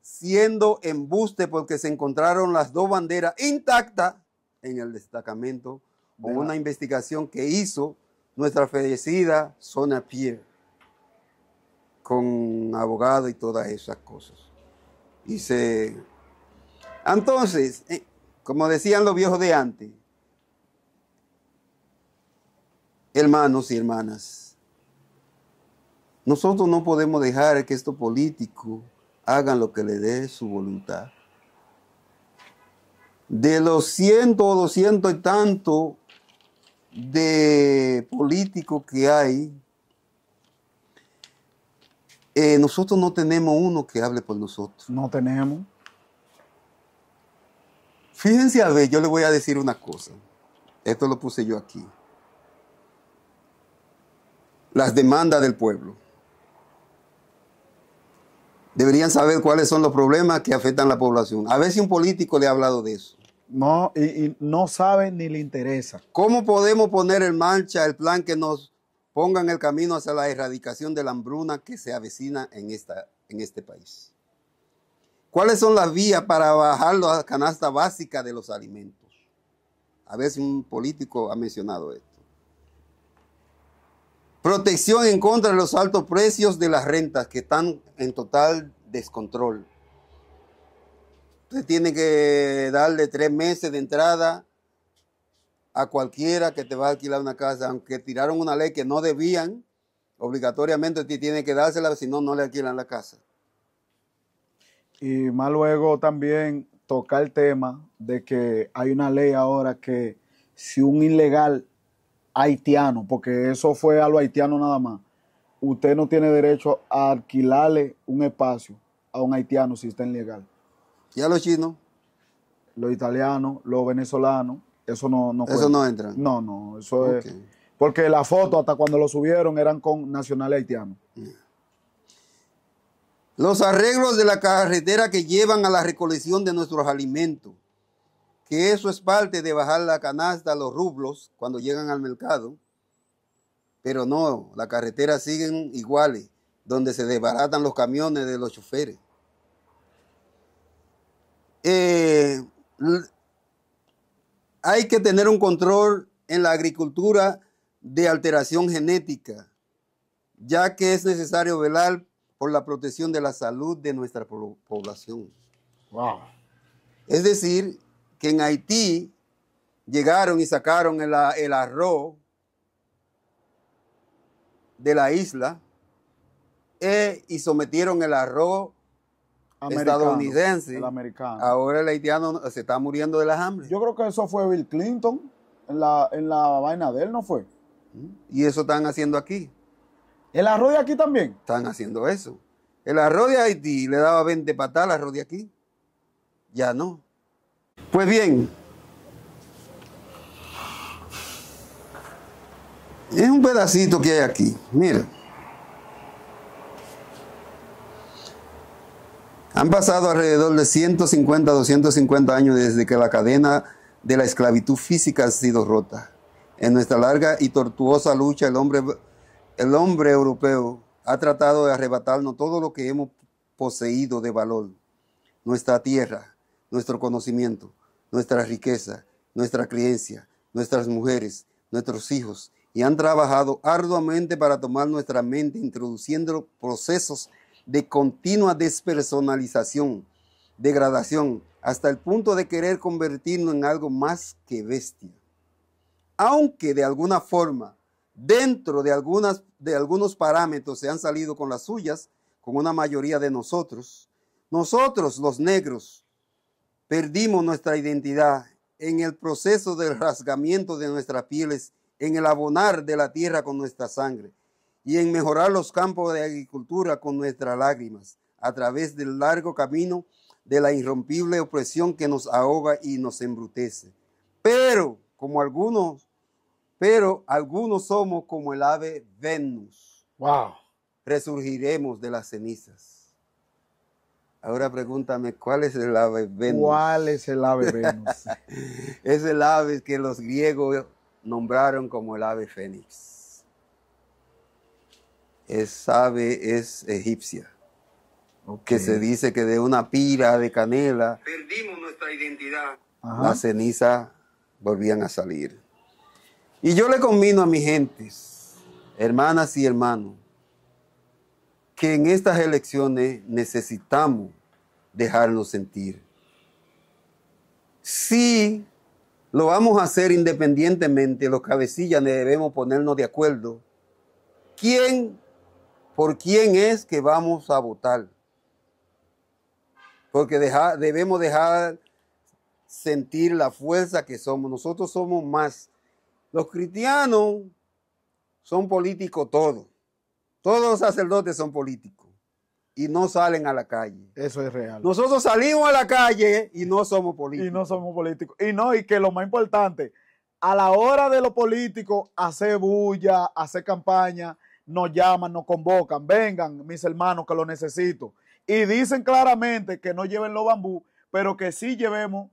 siendo embuste porque se encontraron las dos banderas intactas en el destacamento con una investigación que hizo nuestra fallecida Zona pie con abogado y todas esas cosas. Y se... Entonces, eh, como decían los viejos de antes, hermanos y hermanas, nosotros no podemos dejar que estos políticos hagan lo que le dé su voluntad. De los ciento o doscientos y tanto de políticos que hay, eh, nosotros no tenemos uno que hable por nosotros. No tenemos. Fíjense a ver, yo le voy a decir una cosa. Esto lo puse yo aquí. Las demandas del pueblo. Deberían saber cuáles son los problemas que afectan a la población. A ver si un político le ha hablado de eso. No, y, no saben ni le interesa. ¿Cómo podemos poner en marcha el plan que nos ponga en el camino hacia la erradicación de la hambruna que se avecina en, esta, en este país? ¿Cuáles son las vías para bajar la canasta básica de los alimentos? A veces un político ha mencionado esto. Protección en contra de los altos precios de las rentas que están en total descontrol. Usted tiene que darle tres meses de entrada a cualquiera que te va a alquilar una casa, aunque tiraron una ley que no debían, obligatoriamente ti tiene que dársela, si no, no le alquilan la casa. Y más luego también toca el tema de que hay una ley ahora que si un ilegal haitiano, porque eso fue a los haitianos nada más, usted no tiene derecho a alquilarle un espacio a un haitiano si está ilegal. Ya los chinos. Los italianos, los venezolanos, eso no, Eso no entra. No, no, eso es. Porque la foto, hasta cuando lo subieron, eran con nacionales haitianos. Los arreglos de la carretera que llevan a la recolección de nuestros alimentos, que eso es parte de bajar la canasta, los rublos, cuando llegan al mercado. Pero no, las carreteras siguen iguales, donde se desbaratan los camiones de los choferes. Eh, hay que tener un control en la agricultura de alteración genética, ya que es necesario velar por la protección de la salud de nuestra población. Es decir, que en Haití llegaron y sacaron el, arroz de la isla eh, y sometieron el arroz estadounidense. Ahora el haitiano se está muriendo de la hambre. Yo creo que eso fue Bill Clinton en la, en la vaina de él, ¿no fue? Mm. Y eso están haciendo aquí. ¿El arroz de aquí también? Están haciendo eso. El arroz de Haití le daba 20 patas al arroz de aquí. Ya no. Pues bien, es un pedacito que hay aquí. Mira. Han pasado alrededor de 150 250 años desde que la cadena de la esclavitud física ha sido rota. En nuestra larga y tortuosa lucha, el hombre, el hombre europeo ha tratado de arrebatarnos todo lo que hemos poseído de valor. Nuestra tierra, nuestro conocimiento, nuestra riqueza, nuestra creencia, nuestras mujeres, nuestros hijos, y han trabajado arduamente para tomar nuestra mente, introduciendo procesos de continua despersonalización, degradación, hasta el punto de querer convertirnos en algo más que bestia. Aunque de alguna forma, dentro de, algunos parámetros se han salido con las suyas, con una mayoría de nosotros, nosotros los negros perdimos nuestra identidad en el proceso del rasgamiento de nuestras pieles, en el abonar de la tierra con nuestra sangre y en mejorar los campos de agricultura con nuestras lágrimas a través del largo camino de la irrompible opresión que nos ahoga y nos embrutece. Pero, como algunos, pero algunos somos como el ave Venus. Wow. Resurgiremos de las cenizas. Ahora pregúntame, ¿cuál es el ave Venus? ¿Cuál es el ave Venus? es el ave que los griegos nombraron como el ave Fénix. Es ave es egipcia. Que se dice que de una pira de canela. Perdimos nuestra identidad. Las cenizas volvían a salir. Y yo le convino a mis gentes, hermanas y hermanos, que en estas elecciones necesitamos dejarnos sentir. Si lo vamos a hacer independientemente, los cabecillas debemos ponernos de acuerdo. ¿Quién por quién es que vamos a votar. Porque debemos dejar sentir la fuerza que somos. Nosotros somos más. Los cristianos son políticos todos. Todos los sacerdotes son políticos y no salen a la calle. Eso es real. Nosotros salimos a la calle y no somos políticos. Y no somos políticos. Y no, y que lo más importante, a la hora de lo político, hacer bulla, hacer campaña, nos llaman, nos convocan, vengan mis hermanos que lo necesito. Y dicen claramente que no lleven los bambú, pero que sí llevemos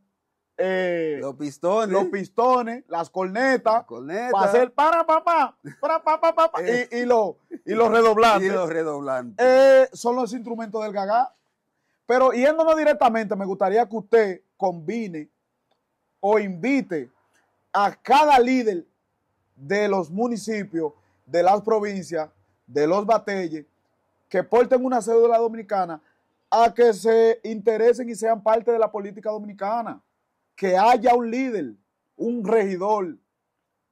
eh, los pistones, los pistones, las cornetas, para hacer para papá, para papá, papá y, eh. y, lo, y los redoblantes. Y los redoblantes. Eh, son los instrumentos del gagá. Pero yéndonos directamente, me gustaría que usted combine o invite a cada líder de los municipios de las provincias, de los batelles, que porten una cédula dominicana a que se interesen y sean parte de la política dominicana. Que haya un líder, un regidor.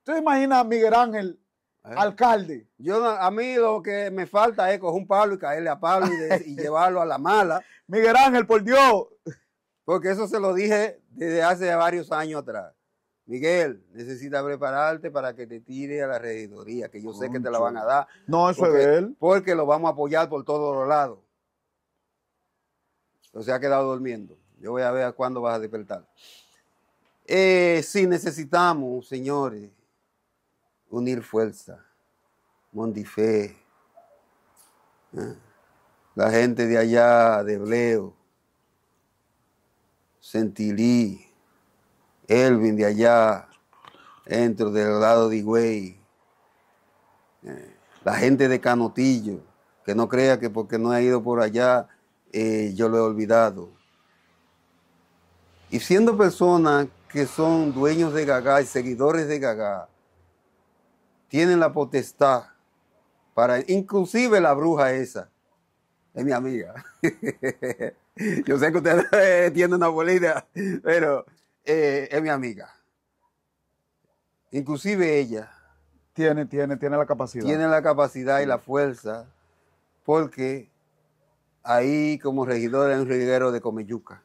¿Tú imaginas a Miguel Ángel, eh. alcalde? Yo, a mí lo que me falta es coger un palo y caerle a Pablo y, y llevarlo a la mala. Miguel Ángel, por Dios. Porque eso se lo dije desde hace varios años atrás. Miguel, necesita prepararte para que te tire a la regidoría, que yo sé que te la van a dar. No, eso es de él. Porque lo vamos a apoyar por todos los lados. se ha quedado durmiendo. Yo voy a ver a cuándo vas a despertar. Eh, sí, necesitamos, señores, unir fuerza. Montife ¿Eh? la gente de allá, de Bleo, Sentilí, Elvin de allá, dentro del lado de Higüey, eh, la gente de Canotillo, que no crea que porque no he ido por allá eh, yo lo he olvidado. Y siendo personas que son dueños de Gagá y seguidores de Gagá, tienen la potestad para, inclusive la bruja esa, es mi amiga. yo sé que usted tiene una abuelita, pero eh, es mi amiga. Inclusive ella. Tiene, tiene, tiene la capacidad. Tiene la capacidad y la fuerza, porque ahí como regidor es un reguero de comeyuca.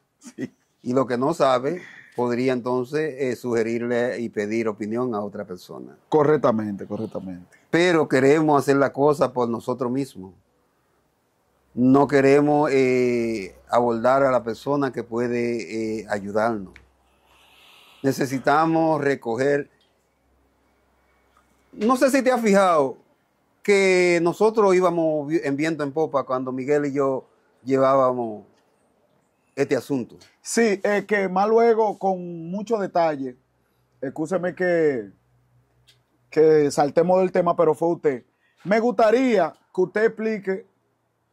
Y lo que no sabe, podría entonces eh, sugerirle y pedir opinión a otra persona. Correctamente, correctamente. Pero queremos hacer la cosa por nosotros mismos. No queremos eh, abordar a la persona que puede ayudarnos necesitamos recoger. No sé si te has fijado que nosotros íbamos en viento en popa cuando Miguel y yo llevábamos este asunto. Sí, es que más luego, con mucho detalle, escúcheme que, que saltemos del tema, pero fue usted. Me gustaría que usted explique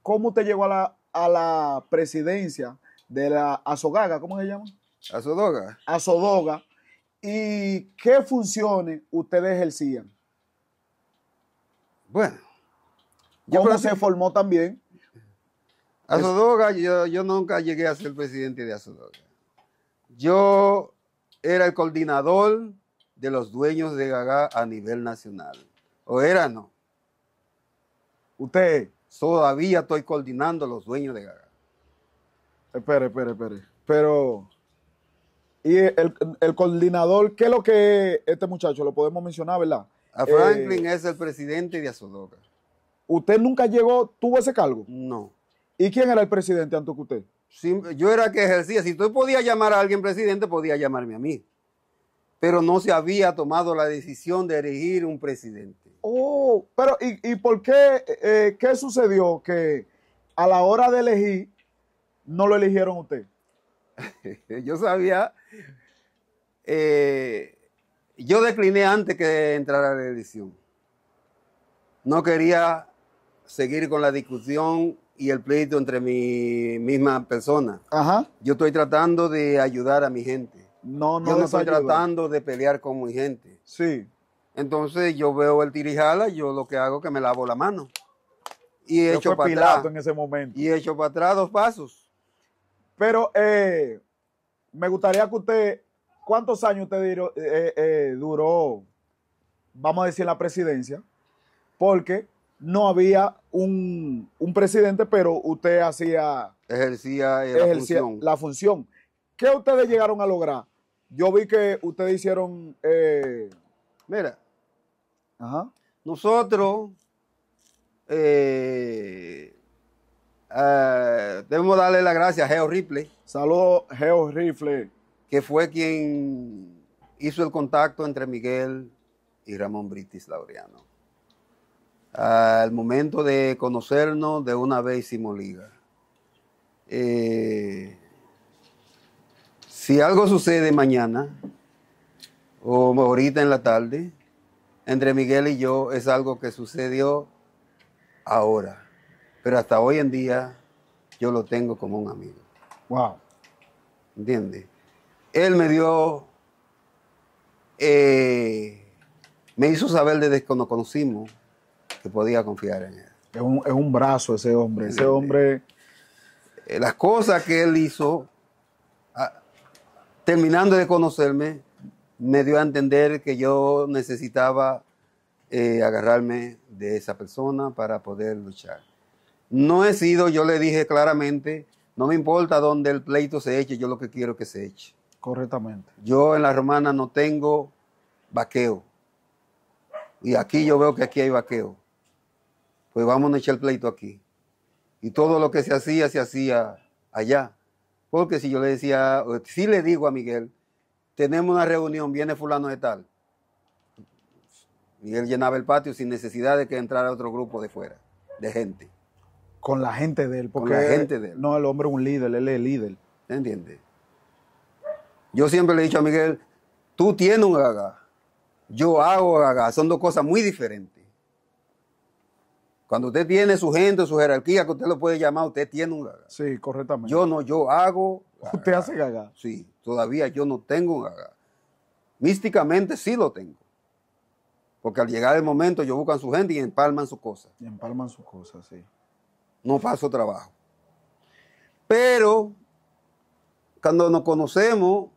cómo usted llegó a la, a la presidencia de la Azogaga, ¿cómo se llama? A Sodoga. A Sodoga. ¿Y qué funciones ustedes ejercían? Bueno. Yo ¿Cómo se formó también? A Sodoga, yo, nunca llegué a ser presidente de Azodoga. Yo era el coordinador de los dueños de Gagá a nivel nacional. ¿O era no? Usted. Todavía estoy coordinando los dueños de Gagá. Espere, espere, espere. Pero y el, coordinador, ¿qué es lo que este muchacho? Lo podemos mencionar, ¿verdad? Franklin eh, es el presidente de Azodoca. ¿Usted nunca llegó, tuvo ese cargo? No. ¿Y quién era el presidente antes que usted? yo era que ejercía. Si usted podía llamar a alguien presidente, podía llamarme a mí. Pero no se había tomado la decisión de elegir un presidente. Oh, pero ¿y, por qué? Eh, ¿Qué sucedió que a la hora de elegir no lo eligieron usted? yo sabía, eh, yo decliné antes que entrara la edición. No quería seguir con la discusión y el pleito entre mi misma persona. Yo estoy tratando de ayudar a mi gente. No, Yo no estoy tratando de pelear con mi gente. Sí. Entonces yo veo el tirijala, yo lo que hago es que me lavo la mano. Y he Y he hecho para atrás dos pasos. Pero eh, me gustaría que usted, ¿cuántos años usted eh, eh, duró, vamos a decir, la presidencia? Porque no había un, presidente, pero usted hacía... Ejercía, la, función. ¿Qué ustedes llegaron a lograr? Yo vi que ustedes hicieron... Mira, Ajá. nosotros... Eh, debemos darle las gracias a Geo Ripley. Saludos, Geo Ripley. Que fue quien hizo el contacto entre Miguel y Ramón Britis Laureano. Al momento de conocernos, de una vez y liga. Eh, si algo sucede mañana o ahorita en la tarde, entre Miguel y yo es algo que sucedió ahora. Pero hasta hoy en día yo lo tengo como un amigo. Wow. ¿Entiendes? Él me dio, eh, me hizo saber desde que conocimos que podía confiar en él. Es un, brazo ese hombre, ese hombre... Eh, las cosas que él hizo, terminando de conocerme, me dio a entender que yo necesitaba eh, agarrarme de esa persona para poder luchar. No he sido, yo le dije claramente, no me importa dónde el pleito se eche, yo lo que quiero es que se eche. Correctamente. Yo en la romana no tengo vaqueo. Y aquí yo veo que aquí hay vaqueo. Pues vamos a echar el pleito aquí. Y todo lo que se hacía, se hacía allá. Porque si yo le decía, si le digo a Miguel, tenemos una reunión, viene fulano de tal. Miguel llenaba el patio sin necesidad de que entrara otro grupo de fuera, de gente. Con la gente de él. Porque la gente de él. No, el hombre es un líder, él es el líder. ¿Entiendes? Yo siempre le he dicho a Miguel, tú tienes un gaga, yo hago gaga, son dos cosas muy diferentes. Cuando usted tiene su gente, su jerarquía, que usted lo puede llamar, usted tiene un gaga. Sí, correctamente. Yo no, yo hago. ¿Usted hace gaga? Sí, todavía yo no tengo un gaga. Místicamente sí lo tengo. Porque al llegar el momento, ellos buscan su gente y empalman sus cosas. Y empalman sus cosas, sí no paso trabajo. Pero cuando nos conocemos,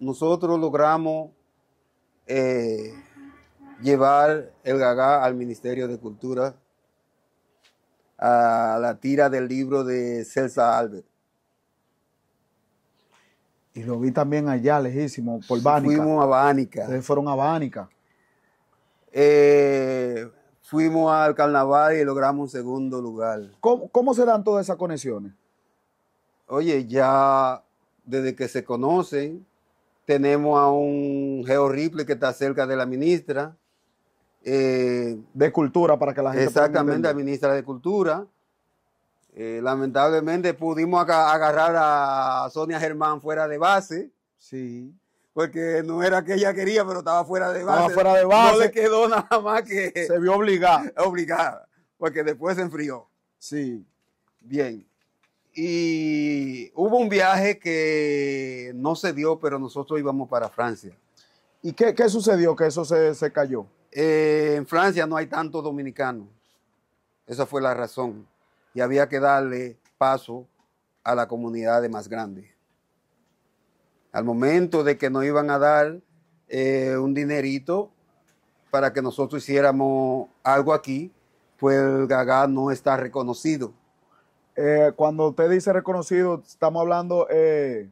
nosotros logramos eh, llevar el gagá al Ministerio de Cultura a la tira del libro de Celsa Albert. Y lo vi también allá, lejísimo, por Bánica. Fuimos a Bánica. Ustedes fueron a Bánica. Eh, fuimos al carnaval y logramos un segundo lugar. ¿Cómo, se dan todas esas conexiones? Oye, ya desde que se conocen, tenemos a un Geo Ripley que está cerca de la ministra. Eh, de cultura, para que la gente. Exactamente, la ministra de cultura. Eh, lamentablemente pudimos agarrar a Sonia Germán fuera de base. Sí porque no era que ella quería, pero estaba fuera de base. Estaba fuera de base. No le quedó nada más que... Se vio obligada. Obligada, porque después se enfrió. Sí. Bien. Y hubo un viaje que no se dio, pero nosotros íbamos para Francia. ¿Y qué, sucedió que eso se, cayó? Eh, en Francia no hay tantos dominicanos. Esa fue la razón. Y había que darle paso a la comunidad de más grande. Al momento de que nos iban a dar eh, un dinerito para que nosotros hiciéramos algo aquí, pues el Gagá no está reconocido. Eh, cuando usted dice reconocido, estamos hablando eh,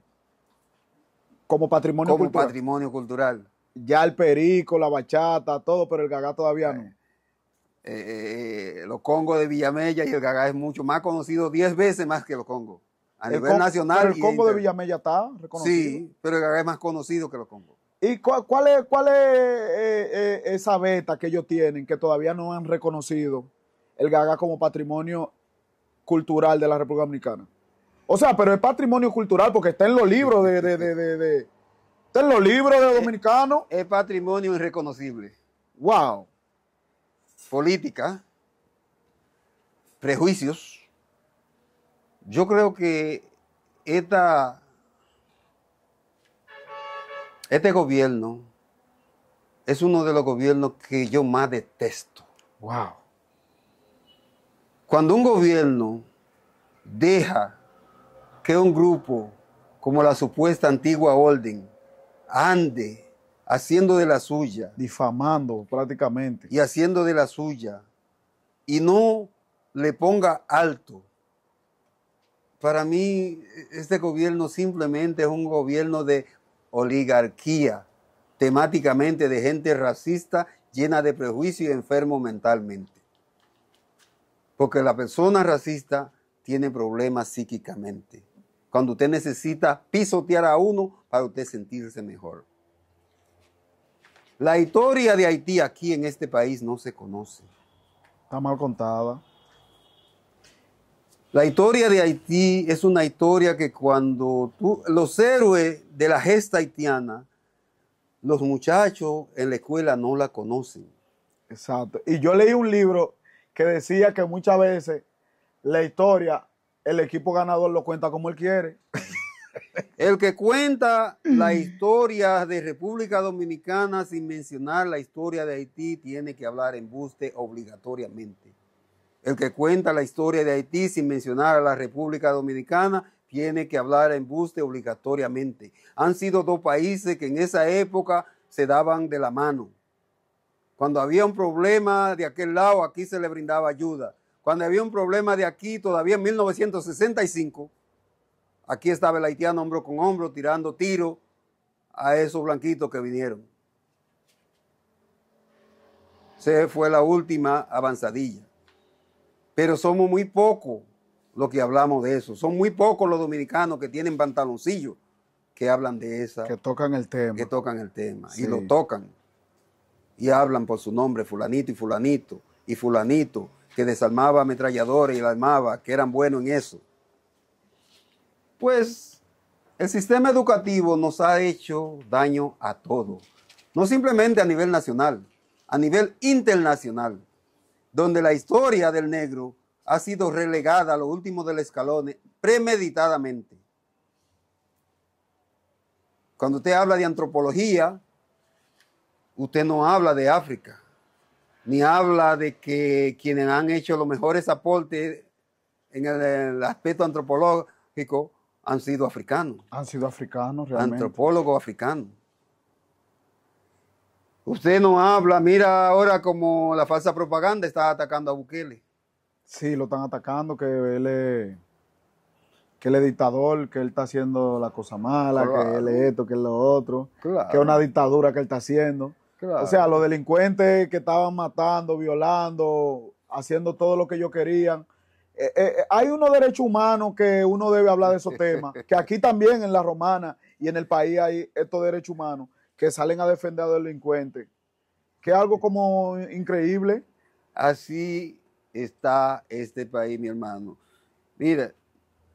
como patrimonio cultural. Como patrimonio cultural. Ya el perico, la bachata, todo, pero el gagá todavía no. los congos de Villamella y el gagá es mucho más conocido, 10 veces más que los congos a nivel nacional. Pero el combo de Villamella está reconocido. Sí, pero es más conocido que los combos. ¿Y cuál, es, cuál es eh, eh, esa beta que ellos tienen que todavía no han reconocido el gaga como patrimonio cultural de la República Dominicana? O sea, pero es patrimonio cultural porque está en los libros de... de, de, está en los libros de eh, dominicanos. es patrimonio irreconocible. ¡Wow! Política, prejuicios yo creo que este gobierno es uno de los gobiernos que yo más detesto. Wow. Cuando un gobierno deja que un grupo como la supuesta antigua orden ande haciendo de la suya. Difamando prácticamente. Y haciendo de la suya. Y no le ponga alto para mí, este gobierno simplemente es un gobierno de oligarquía, temáticamente de gente racista, llena de prejuicio y enfermo mentalmente. Porque la persona racista tiene problemas psíquicamente. Cuando usted necesita pisotear a uno para usted sentirse mejor. La historia de Haití aquí en este país no se conoce. Está mal contada. La historia de Haití es una historia que cuando los héroes de la gesta haitiana, los muchachos en la escuela no la conocen. Exacto. Y yo leí un libro que decía que muchas veces la historia, el equipo ganador lo cuenta como él quiere. El que cuenta la historia de República Dominicana sin mencionar la historia de Haití tiene que hablar en buste obligatoriamente. El que cuenta la historia de Haití sin mencionar a la República Dominicana tiene que hablar en buste obligatoriamente. Han sido dos países que en esa época se daban de la mano. Cuando había un problema de aquel lado, aquí se le brindaba ayuda. Cuando había un problema de aquí, todavía en 1965, aquí estaba el haitiano hombro con hombro tirando tiro a esos blanquitos que vinieron. Se fue la última avanzadilla pero somos muy pocos los que hablamos de eso. Son muy pocos los dominicanos que tienen pantaloncillos que hablan de eso. Que tocan el tema. Que tocan el tema. Y lo tocan. Y hablan por su nombre, fulanito y fulanito, y fulanito, que desarmaba ametralladores y la armaba, que eran buenos en eso. Pues el sistema educativo nos ha hecho daño a todos. No simplemente a nivel nacional, a nivel internacional donde la historia del negro ha sido relegada a lo último del escalón premeditadamente. Cuando usted habla de antropología, usted no habla de África, ni habla de que quienes han hecho los mejores aportes en el, el aspecto antropológico han sido africanos. Han sido africanos, realmente. Antropólogos africanos. Usted no habla, mira ahora como la falsa propaganda está atacando a Bukele. Sí, lo están atacando, que él es, que él dictador, que él está haciendo la cosa mala, que él es esto, que es lo otro, que es una dictadura que él está haciendo. O sea, los delincuentes que estaban matando, violando, haciendo todo lo que ellos querían. Eh, eh, eh, hay unos derechos humanos que uno debe hablar de esos temas, que aquí también en la romana y en el país hay estos derechos humanos que salen a defender a delincuentes, que algo como increíble. Así está este país, mi hermano. Mira,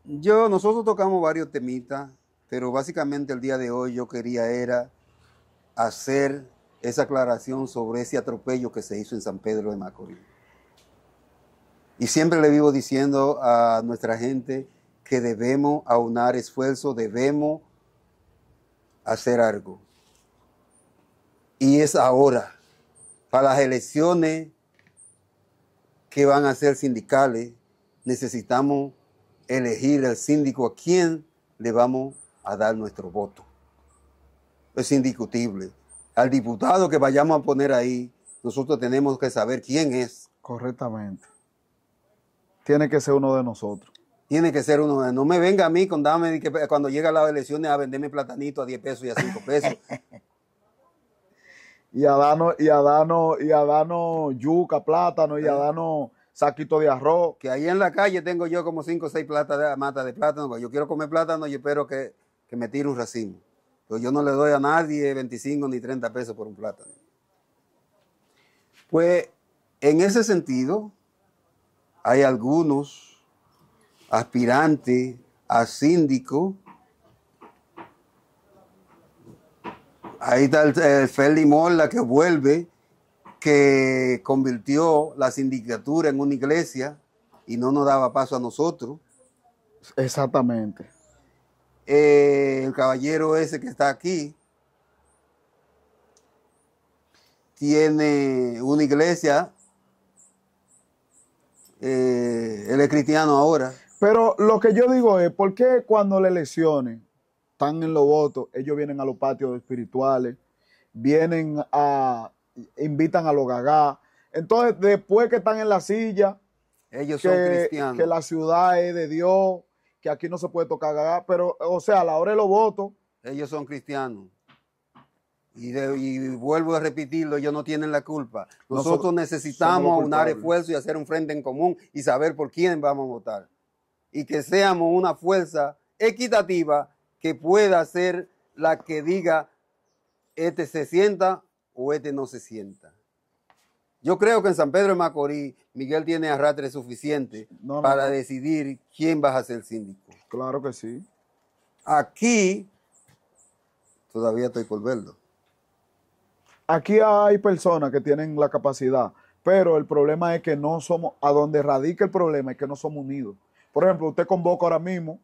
yo, nosotros tocamos varios temitas, pero básicamente el día de hoy yo quería era hacer esa aclaración sobre ese atropello que se hizo en San Pedro de Macorís. Y siempre le vivo diciendo a nuestra gente que debemos aunar esfuerzo, debemos hacer algo. Y es ahora, para las elecciones que van a ser sindicales, necesitamos elegir al síndico a quien le vamos a dar nuestro voto. Es indiscutible. Al diputado que vayamos a poner ahí, nosotros tenemos que saber quién es. Correctamente. Tiene que ser uno de nosotros. Tiene que ser uno de nosotros. No me venga a mí con dame, que cuando llega las elecciones a venderme platanito a 10 pesos y a 5 pesos. y a darnos, y a y a yuca, plátano, y a eh. darnos saquito de arroz. Que ahí en la calle tengo yo como cinco o seis platas de, matas de plátano. yo quiero comer plátano, y espero que, me tire un racimo. Pero yo no le doy a nadie 25 ni 30 pesos por un plátano. Pues en ese sentido, hay algunos aspirantes a síndico Ahí está el, Feli Morla que vuelve, que convirtió la sindicatura en una iglesia y no nos daba paso a nosotros. Exactamente. Eh, el caballero ese que está aquí tiene una iglesia. Eh, él es cristiano ahora. Pero lo que yo digo es, ¿por qué cuando le lesionen están en los votos, ellos vienen a los patios espirituales, vienen a, invitan a los gagá. Entonces, después que están en la silla, ellos son cristianos. Que la ciudad es de Dios, que aquí no se puede tocar gagá, pero, o sea, a la hora de los votos. Ellos son cristianos. Y, vuelvo a repetirlo, ellos no tienen la culpa. Nosotros, Nosotros necesitamos aunar esfuerzos y hacer un frente en común y saber por quién vamos a votar. Y que seamos una fuerza equitativa que pueda ser la que diga, este se sienta o este no se sienta. Yo creo que en San Pedro de Macorís Miguel tiene arrastre suficiente para decidir quién va a ser síndico. Claro que sí. Aquí todavía estoy por Aquí hay personas que tienen la capacidad, pero el problema es que no somos, a donde radica el problema es que no somos unidos. Por ejemplo, usted convoca ahora mismo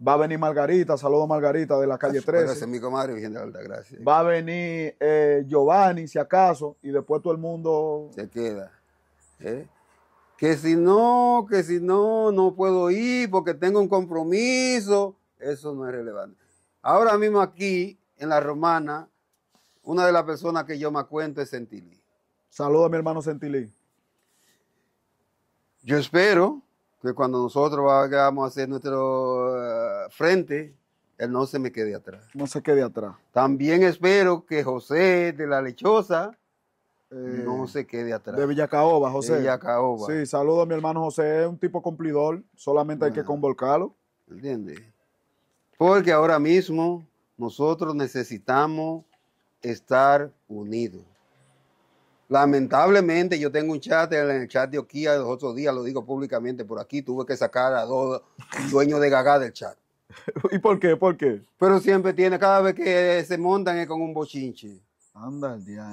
Va a venir Margarita, saludo a Margarita de la ah, calle 13. mi comadre, Virgen de gracias. Va a venir eh, Giovanni, si acaso, y después todo el mundo. Se queda. ¿eh? Que si no, que si no, no puedo ir porque tengo un compromiso. Eso no es relevante. Ahora mismo aquí, en la romana, una de las personas que yo me cuento es Sentilí. Saludo a mi hermano Sentilí. Yo espero que cuando nosotros vayamos a hacer nuestro eh, frente, él no se me quede atrás. No se quede atrás. También espero que José de la Lechosa eh, no se quede atrás. De Villacaoba, José. De Villacaoba. Sí, saludo a mi hermano José, es un tipo cumplidor, solamente hay que convocarlo. Entiende. Porque ahora mismo nosotros necesitamos estar unidos. Lamentablemente, yo tengo un chat en el chat de Oquía de los otros días, lo digo públicamente por aquí, tuve que sacar a dos dueños de gaga del chat. ¿Y por qué? ¿Por qué? Pero siempre tiene, cada vez que se montan es con un bochinche. Anda el día.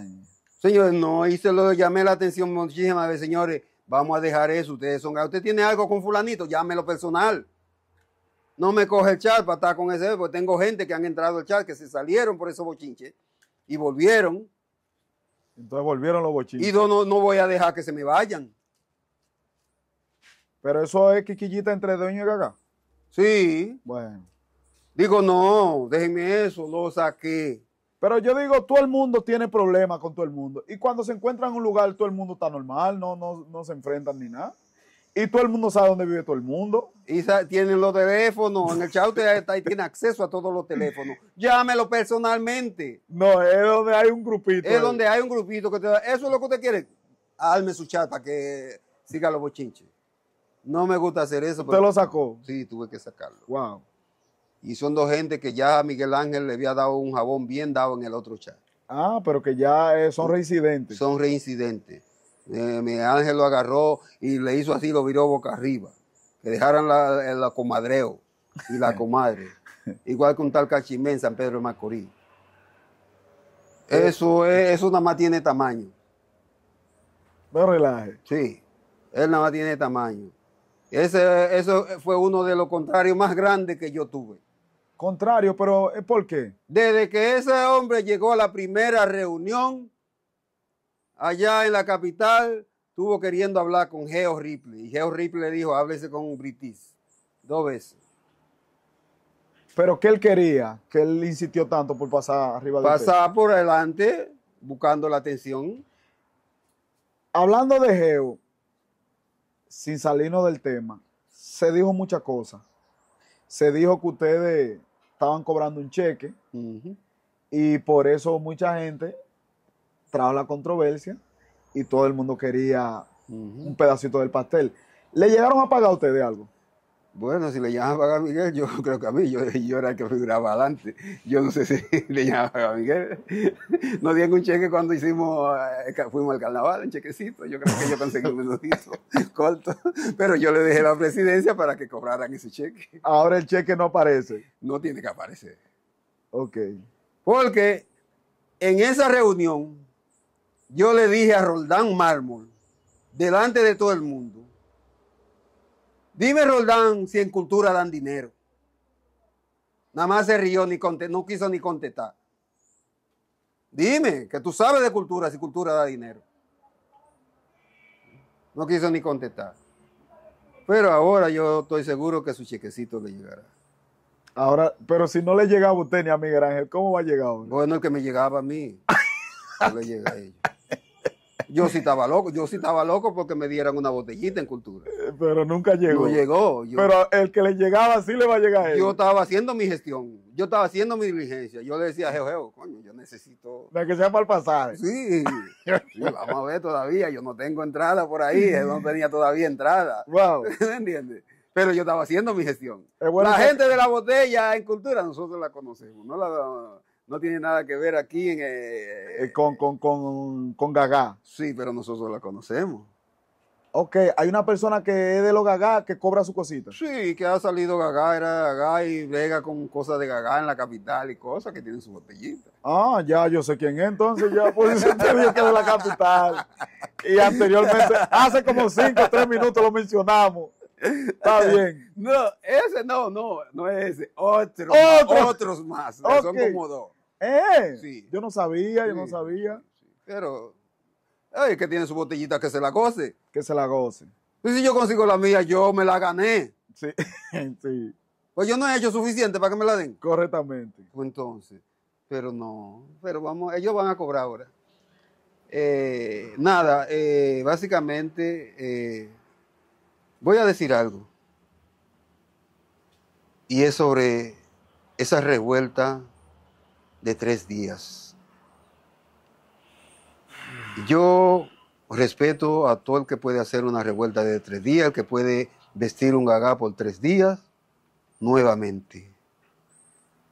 Señores, no, y se lo llamé la atención muchísimas veces, señores, vamos a dejar eso, ustedes son, usted tiene algo con fulanito, llámelo personal. No me coge el chat para estar con ese, porque tengo gente que han entrado al chat, que se salieron por esos bochinches y volvieron entonces volvieron los bochinches. Y no, no voy a dejar que se me vayan. Pero eso es quiquillita entre dueño y gaga. Sí. Bueno. Digo, no, déjenme eso, lo saqué. Pero yo digo, todo el mundo tiene problemas con todo el mundo. Y cuando se encuentran en un lugar, todo el mundo está normal, no, no, no se enfrentan ni nada. Y todo el mundo sabe dónde vive todo el mundo. Y tienen los teléfonos. En el chat usted está, y tiene acceso a todos los teléfonos. Llámelo personalmente. No, es donde hay un grupito. Es donde hay un grupito que te da. Eso es lo que usted quiere. Arme su chat para que siga los bochinches. No me gusta hacer eso. ¿Usted lo sacó? Sí, tuve que sacarlo. Wow. Y son dos gente que ya Miguel Ángel le había dado un jabón bien dado en el otro chat. Ah, pero que ya eh, son reincidentes. Son reincidentes. Eh, mi ángel lo agarró y le hizo así, lo viró boca arriba. Que dejaran la, comadreo y la comadre. Igual que un tal Cachimén, San Pedro de Macorís. Eh, eso, es, eso nada más tiene tamaño. No relaje. Sí, él nada más tiene tamaño. Ese, eso fue uno de los contrarios más grandes que yo tuve. Contrario, pero ¿eh, ¿por qué? Desde que ese hombre llegó a la primera reunión, allá en la capital, estuvo queriendo hablar con Geo Ripley. Y Geo Ripley le dijo, háblese con un Britis. Dos veces. Pero ¿qué él quería? ¿Qué él insistió tanto por pasar arriba de Pasar por adelante, buscando la atención. Hablando de Geo, sin salirnos del tema, se dijo muchas cosas. Se dijo que ustedes estaban cobrando un cheque y por eso mucha gente la controversia y todo el mundo quería un pedacito del pastel. ¿Le llegaron a pagar a usted de algo? Bueno, si le llaman a pagar a Miguel, yo creo que a mí, yo, era el que figuraba adelante. Yo no sé si le llaman a pagar Miguel. Nos dieron un cheque cuando hicimos, eh, fuimos al carnaval, un chequecito. Yo creo que yo conseguí un menudito corto. Pero yo le dejé la presidencia para que cobraran ese cheque. Ahora el cheque no aparece. No tiene que aparecer. Ok. Porque en esa reunión yo le dije a Roldán Mármol, delante de todo el mundo, dime Roldán si en cultura dan dinero. Nada más se rió, ni no quiso ni contestar. Dime, que tú sabes de cultura, si cultura da dinero. No quiso ni contestar. Pero ahora yo estoy seguro que su chequecito le llegará. Ahora, pero si no le llegaba a usted ni a Miguel Ángel, ¿cómo va a llegar? Bueno, el que me llegaba a mí, no le llega a ellos. Yo sí estaba loco, yo sí estaba loco porque me dieran una botellita en cultura. Eh, pero nunca llegó. No llegó. pero el que le llegaba sí le va a llegar a él. Yo estaba haciendo mi gestión, yo estaba haciendo mi diligencia. Yo le decía, Geo, Geo, coño, yo necesito... De que sea para el pasaje. Sí. vamos a ver todavía, yo no tengo entrada por ahí, Él no tenía todavía entrada. Wow. ¿Se entiendes? Pero yo estaba haciendo mi gestión. la gente de la botella en cultura, nosotros la conocemos, no la no tiene nada que ver aquí en, eh, eh, eh, con, con, con, con Gagá. Sí, pero nosotros la conocemos. Ok, hay una persona que es de los gagá que cobra su cosita. Sí, que ha salido gagá, era gagá y vega con cosas de gagá en la capital y cosas que tienen su botellita. Ah, ya, yo sé quién es, entonces ya, pues te vio que es de la capital. Y anteriormente, hace como cinco o tres minutos lo mencionamos. Está bien. No, ese no, no, no es ese. Otro, ¿Otros? otros más. no Son como dos. ¿Eh? Yo no sabía, yo no sabía. Pero, ay, que tiene su botellita que se la goce. Que se la goce. si yo consigo la mía, yo me la gané. Sí, Pues yo no he hecho suficiente para que me la den. Correctamente. Pues entonces, pero no, pero vamos, ellos van a cobrar ahora. Eh, nada, eh, básicamente eh, voy a decir algo. Y es sobre esa revuelta de tres días. Yo respeto a todo el que puede hacer una revuelta de tres días, el que puede vestir un gagá por tres días, nuevamente.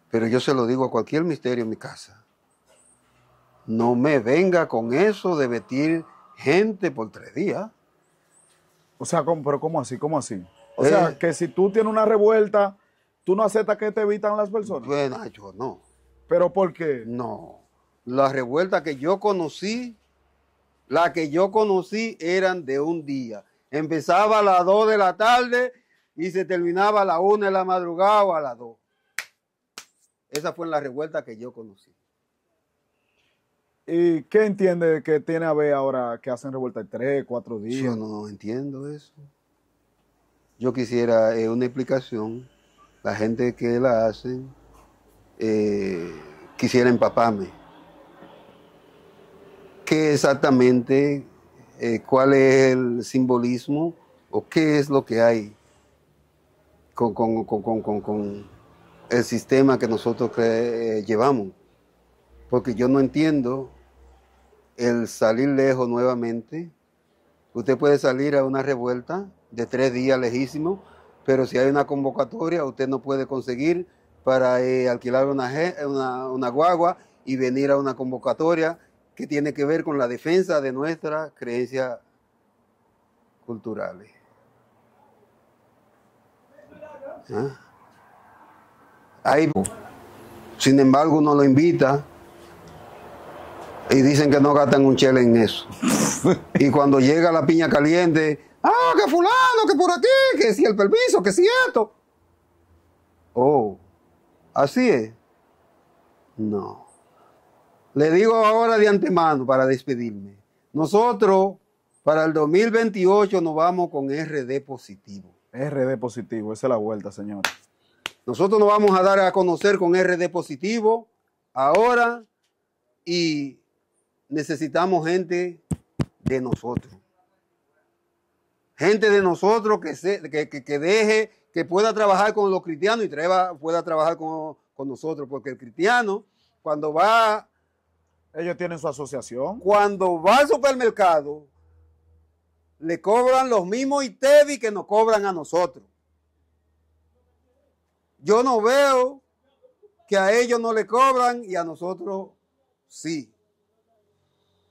Pero yo se lo digo a cualquier misterio en mi casa. No me venga con eso de vestir gente por tres días. O sea, pero ¿cómo así? ¿Cómo así? O eh. sea, que si tú tienes una revuelta, ¿tú no aceptas que te evitan las personas? Bueno, yo no. ¿Pero por qué? No. La revuelta que yo conocí, la que yo conocí eran de un día. Empezaba a las 2 de la tarde y se terminaba a las 1 de la madrugada o a las 2. Esa fue la revuelta que yo conocí. ¿Y qué entiende que tiene a ver ahora que hacen revuelta de 3, 4 días? Yo no entiendo eso. Yo quisiera eh, una explicación. La gente que la hace eh, quisiera empaparme. ¿Qué exactamente, eh, cuál es el simbolismo o qué es lo que hay con, el sistema que nosotros eh, llevamos? Porque yo no entiendo el salir lejos nuevamente. Usted puede salir a una revuelta de tres días lejísimo, pero si hay una convocatoria, usted no puede conseguir para eh, alquilar una, guagua y venir a una convocatoria que tiene que ver con la defensa de nuestras creencias culturales. ¿Ah? Ahí, sin embargo, uno lo invita y dicen que no gastan un chele en eso. y cuando llega la piña caliente, ah, que fulano, que por aquí, que si el permiso, que si esto. Oh, ¿Así es? No. Le digo ahora de antemano para despedirme. Nosotros para el 2028 nos vamos con RD positivo. RD positivo, esa es la vuelta, señor. Nosotros nos vamos a dar a conocer con RD positivo ahora y necesitamos gente de nosotros. Gente de nosotros que, se, que, que deje que pueda trabajar con los cristianos y pueda trabajar con, con nosotros, porque el cristiano cuando va... Ellos tienen su asociación. Cuando va al supermercado, le cobran los mismos ITEVI que nos cobran a nosotros. Yo no veo que a ellos no le cobran y a nosotros sí.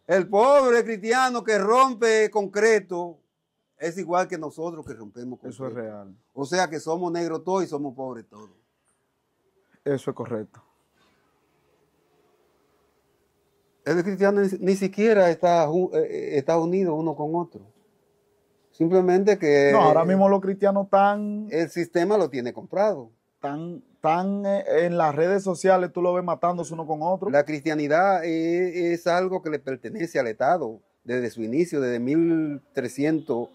El pobre cristiano que rompe concreto es igual que nosotros que rompemos con Eso es real. O sea que somos negros todos y somos pobres todos. Eso es correcto. El cristiano ni siquiera eh, eh, está, unido uno con otro. Simplemente que... No, ahora mismo los cristianos están... El sistema lo tiene comprado. Están, eh, en las redes sociales, tú lo ves matándose uno con otro. La cristianidad es, es algo que le pertenece al Estado desde su inicio, desde 1300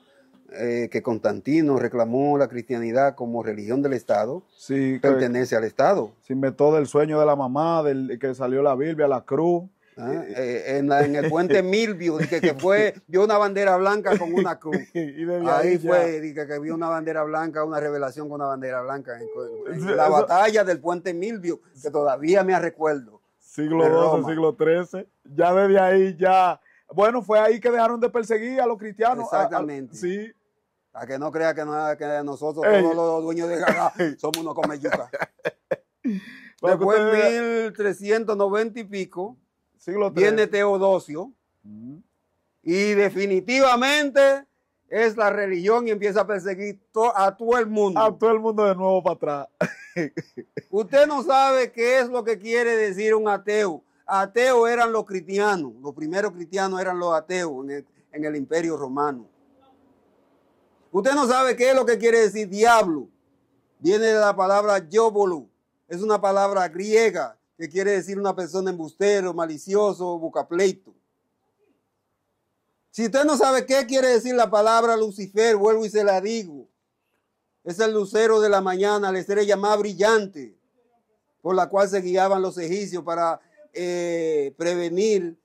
eh, que Constantino reclamó la cristianidad como religión del Estado, pertenece al Estado. Se inventó del sueño de la mamá, del que salió la Biblia, la cruz. Ah, eh, en, el puente Milvio, que, que, fue, vio una bandera blanca con una cruz. ahí, fue, que vio una bandera blanca, una revelación con una bandera blanca. la batalla del puente Milvio, que todavía me recuerdo. Siglo XII, siglo XIII. Ya desde ahí ya bueno, fue ahí que dejaron de perseguir a los cristianos. Exactamente. sí. Para que no crea que, nosotros, somos todos los dueños de Gagá, somos unos comeyucas. Después de 1390 y pico, Siglo viene Teodosio. Y definitivamente es la religión y empieza a perseguir a todo el mundo. A todo el mundo de nuevo para atrás. Usted no sabe qué es lo que quiere decir un ateo ateos eran los cristianos, los primeros cristianos eran los ateos en el, imperio romano. Usted no sabe qué es lo que quiere decir diablo. Viene de la palabra yóbolo. Es una palabra griega que quiere decir una persona embustero, malicioso, bucapleito. Si usted no sabe qué quiere decir la palabra Lucifer, vuelvo y se la digo. Es el lucero de la mañana, la estrella más brillante por la cual se guiaban los egipcios para eh, prevenir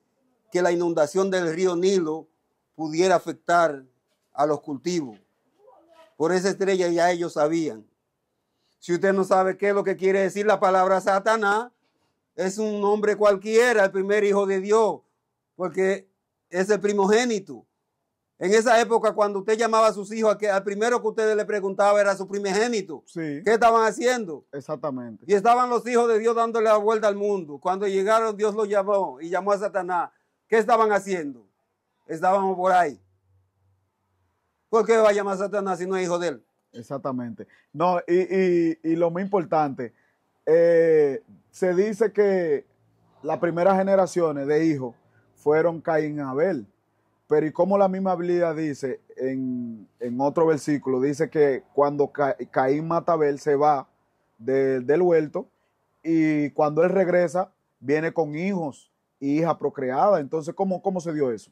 que la inundación del río Nilo pudiera afectar a los cultivos. Por esa estrella ya ellos sabían. Si usted no sabe qué es lo que quiere decir la palabra Satanás, es un hombre cualquiera, el primer hijo de Dios, porque es el primogénito. En esa época, cuando usted llamaba a sus hijos, al primero que ustedes le preguntaba era su primogénito. Sí. ¿Qué estaban haciendo? Exactamente. Y estaban los hijos de Dios dándole la vuelta al mundo. Cuando llegaron, Dios los llamó y llamó a Satanás. ¿Qué estaban haciendo? Estábamos por ahí. ¿Por qué va a llamar a Satanás si no es hijo de él? Exactamente. No, y, lo más importante, eh, se dice que las primeras generaciones de hijos fueron Caín y Abel. Pero y como la misma Biblia dice en, otro versículo, dice que cuando Caín mata a Abel se va del huerto y cuando él regresa viene con hijos y hija procreada. Entonces, ¿cómo, cómo se dio eso?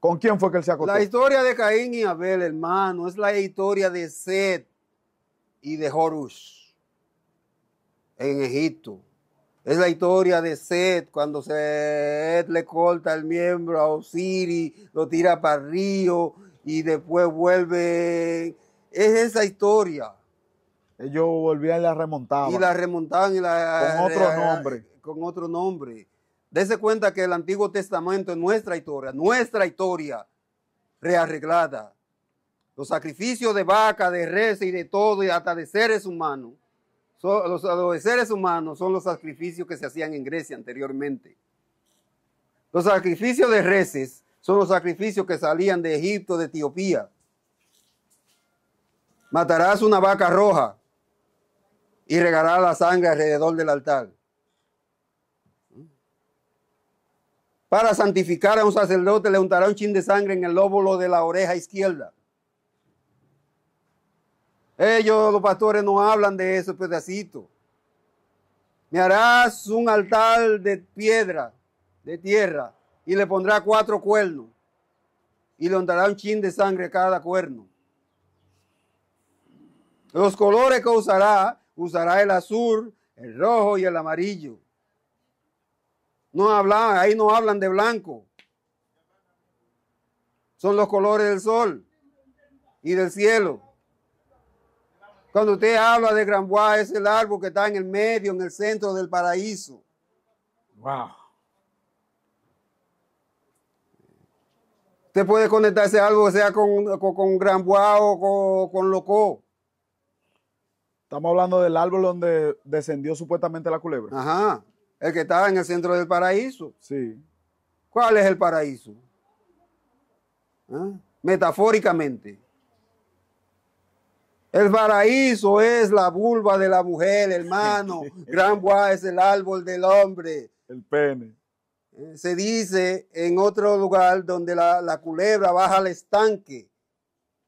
¿Con quién fue que él se acostó? La historia de Caín y Abel, hermano, es la historia de Seth y de Horus en Egipto. Es la historia de Seth, cuando Seth le corta el miembro a Osiris, lo tira para el río y después vuelve. Es esa historia. Ellos volvían y la remontaban. Y la remontaban y la. Con otro eh, nombre. Con otro nombre. Dese cuenta que el Antiguo Testamento es nuestra historia, nuestra historia rearreglada. Los sacrificios de vaca, de res y de todo, y hasta de seres humanos los seres humanos son los sacrificios que se hacían en Grecia anteriormente. Los sacrificios de reces son los sacrificios que salían de Egipto, de Etiopía. Matarás una vaca roja y regarás la sangre alrededor del altar. Para santificar a un sacerdote le untarás un chin de sangre en el lóbulo de la oreja izquierda. Ellos, los pastores, no hablan de esos pedacitos. Me harás un altar de piedra, de tierra, y le pondrá cuatro cuernos. Y le dará un chin de sangre a cada cuerno. Los colores que usará, usará el azul, el rojo y el amarillo. No hablan, ahí no hablan de blanco. Son los colores del sol y del cielo. Cuando usted habla de Gran es el árbol que está en el medio, en el centro del paraíso. Wow. Usted puede conectar ese árbol, sea con, con, Gran Bois o con, Loco. Estamos hablando del árbol donde descendió supuestamente la culebra. Ajá. El que estaba en el centro del paraíso. Sí. ¿Cuál es el paraíso? ¿Ah? Metafóricamente. El paraíso es la vulva de la mujer, hermano. Gran Boa es el árbol del hombre. El pene. Eh, se dice en otro lugar donde la, culebra baja al estanque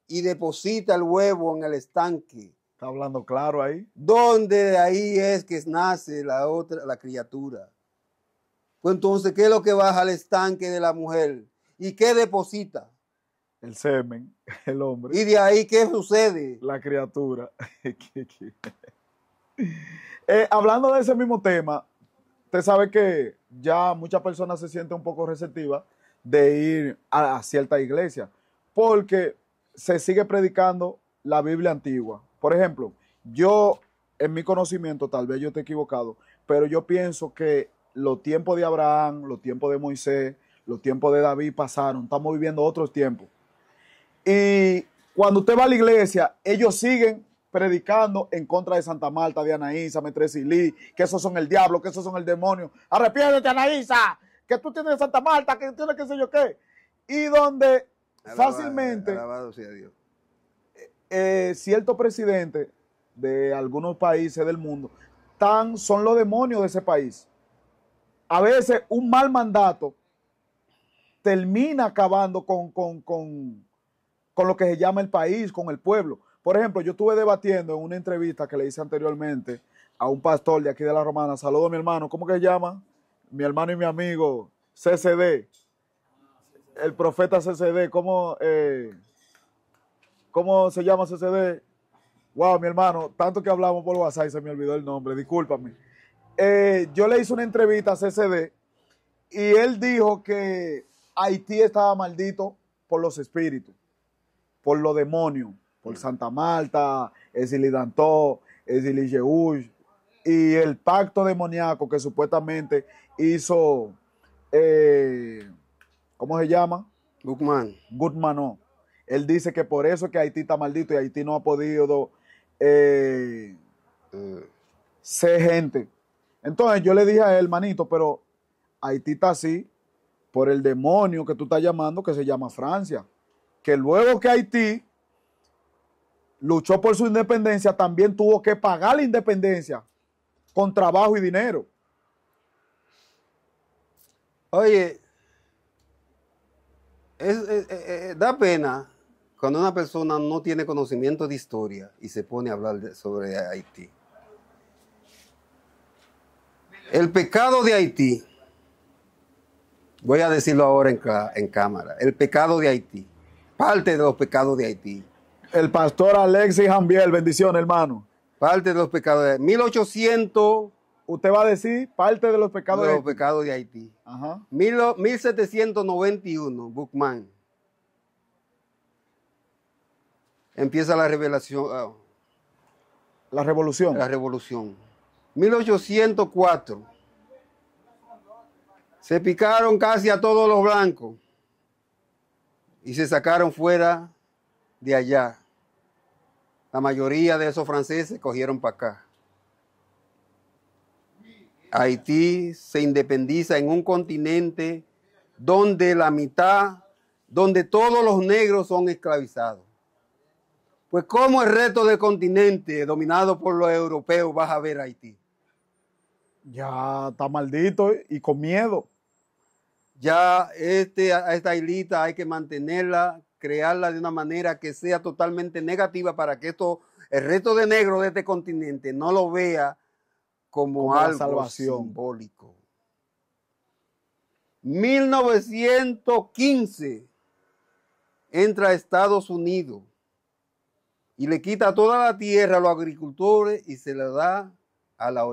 y deposita el huevo en el estanque. Está hablando claro ahí. Donde de ahí es que nace la otra, la criatura. Pues entonces, ¿qué es lo que baja al estanque de la mujer? ¿Y qué deposita? El semen, el hombre. ¿Y de ahí qué sucede? La criatura. Eh, hablando de ese mismo tema, usted sabe que ya muchas personas se sienten un poco receptivas de ir a, a cierta iglesia, porque se sigue predicando la Biblia antigua. Por ejemplo, yo, en mi conocimiento, tal vez yo esté equivocado, pero yo pienso que los tiempos de Abraham, los tiempos de Moisés, los tiempos de David pasaron, estamos viviendo otros tiempos. Y cuando usted va a la iglesia, ellos siguen predicando en contra de Santa Marta, de Anaísa, Metresilí, que esos son el diablo, que esos son el demonio. Arrepiéntete, Anaísa, que tú tienes Santa Marta, que tienes qué sé yo qué. Y donde fácilmente alabado sea Dios. Eh, eh, cierto presidente de algunos países del mundo, son los demonios de ese país. A veces un mal mandato termina acabando con con lo que se llama el país, con el pueblo. Por ejemplo, yo estuve debatiendo en una entrevista que le hice anteriormente a un pastor de aquí de la Romana. Saludo a mi hermano, ¿cómo que se llama? Mi hermano y mi amigo, CCD, el profeta CCD, ¿cómo, eh, ¿cómo se llama CCD? Wow, mi hermano, tanto que hablamos por WhatsApp y se me olvidó el nombre, discúlpame. Eh, yo le hice una entrevista a CCD y él dijo que Haití estaba maldito por los espíritus por los demonios, por mm. Santa Marta, Esili Dantó, Esili Jehús, y el pacto demoníaco que supuestamente hizo, eh, ¿cómo se llama? Guzmán. Goodman, no. Él dice que por eso que Haití está maldito y Haití no ha podido eh, mm. ser gente. Entonces yo le dije a él, manito, pero Haití está así por el demonio que tú estás llamando que se llama Francia que luego que Haití luchó por su independencia, también tuvo que pagar la independencia con trabajo y dinero. Oye, eh, eh, eh, da pena cuando una persona no tiene conocimiento de historia y se pone a hablar sobre Haití. El pecado de Haití, voy a decirlo ahora en cámara, el pecado de Haití parte de los pecados de Haití. El pastor Alexis Jambiel, bendición, hermano. Parte de los pecados de Haití. 1800. Usted va a decir parte de los pecados de, de los pecados de Haití. 1791, Bookman. Empieza la revelación. Ah, la revolución. La revolución. 1804. Se picaron casi a todos los blancos y se sacaron fuera de allá. La mayoría de esos franceses cogieron para acá. Haití se independiza en un continente donde la mitad, donde todos los negros son esclavizados. Pues ¿cómo el resto del continente dominado por los europeos vas a ver Haití? Ya está maldito y con miedo. Ya este, esta islita hay que mantenerla, crearla de una manera que sea totalmente negativa para que esto, el resto de negros de este continente no lo vea como, algo simbólico. 1915 entra a Estados Unidos y le quita toda la tierra a los agricultores y se la da a la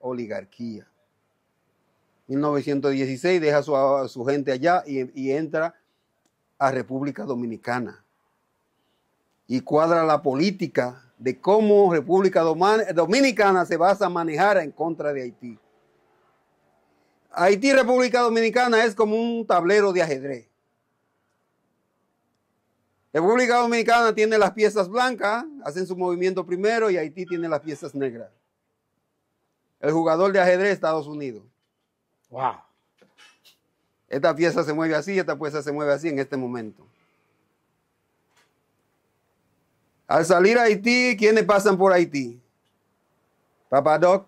oligarquía. 1916 deja a su, gente allá y, entra a República Dominicana. Y cuadra la política de cómo República Dominicana se va a manejar en contra de Haití. Haití República Dominicana es como un tablero de ajedrez. República Dominicana tiene las piezas blancas, hacen su movimiento primero y Haití tiene las piezas negras. El jugador de ajedrez Estados Unidos. Wow. Esta pieza se mueve así, esta pieza se mueve así en este momento. Al salir a Haití, ¿quiénes pasan por Haití? Papadoc.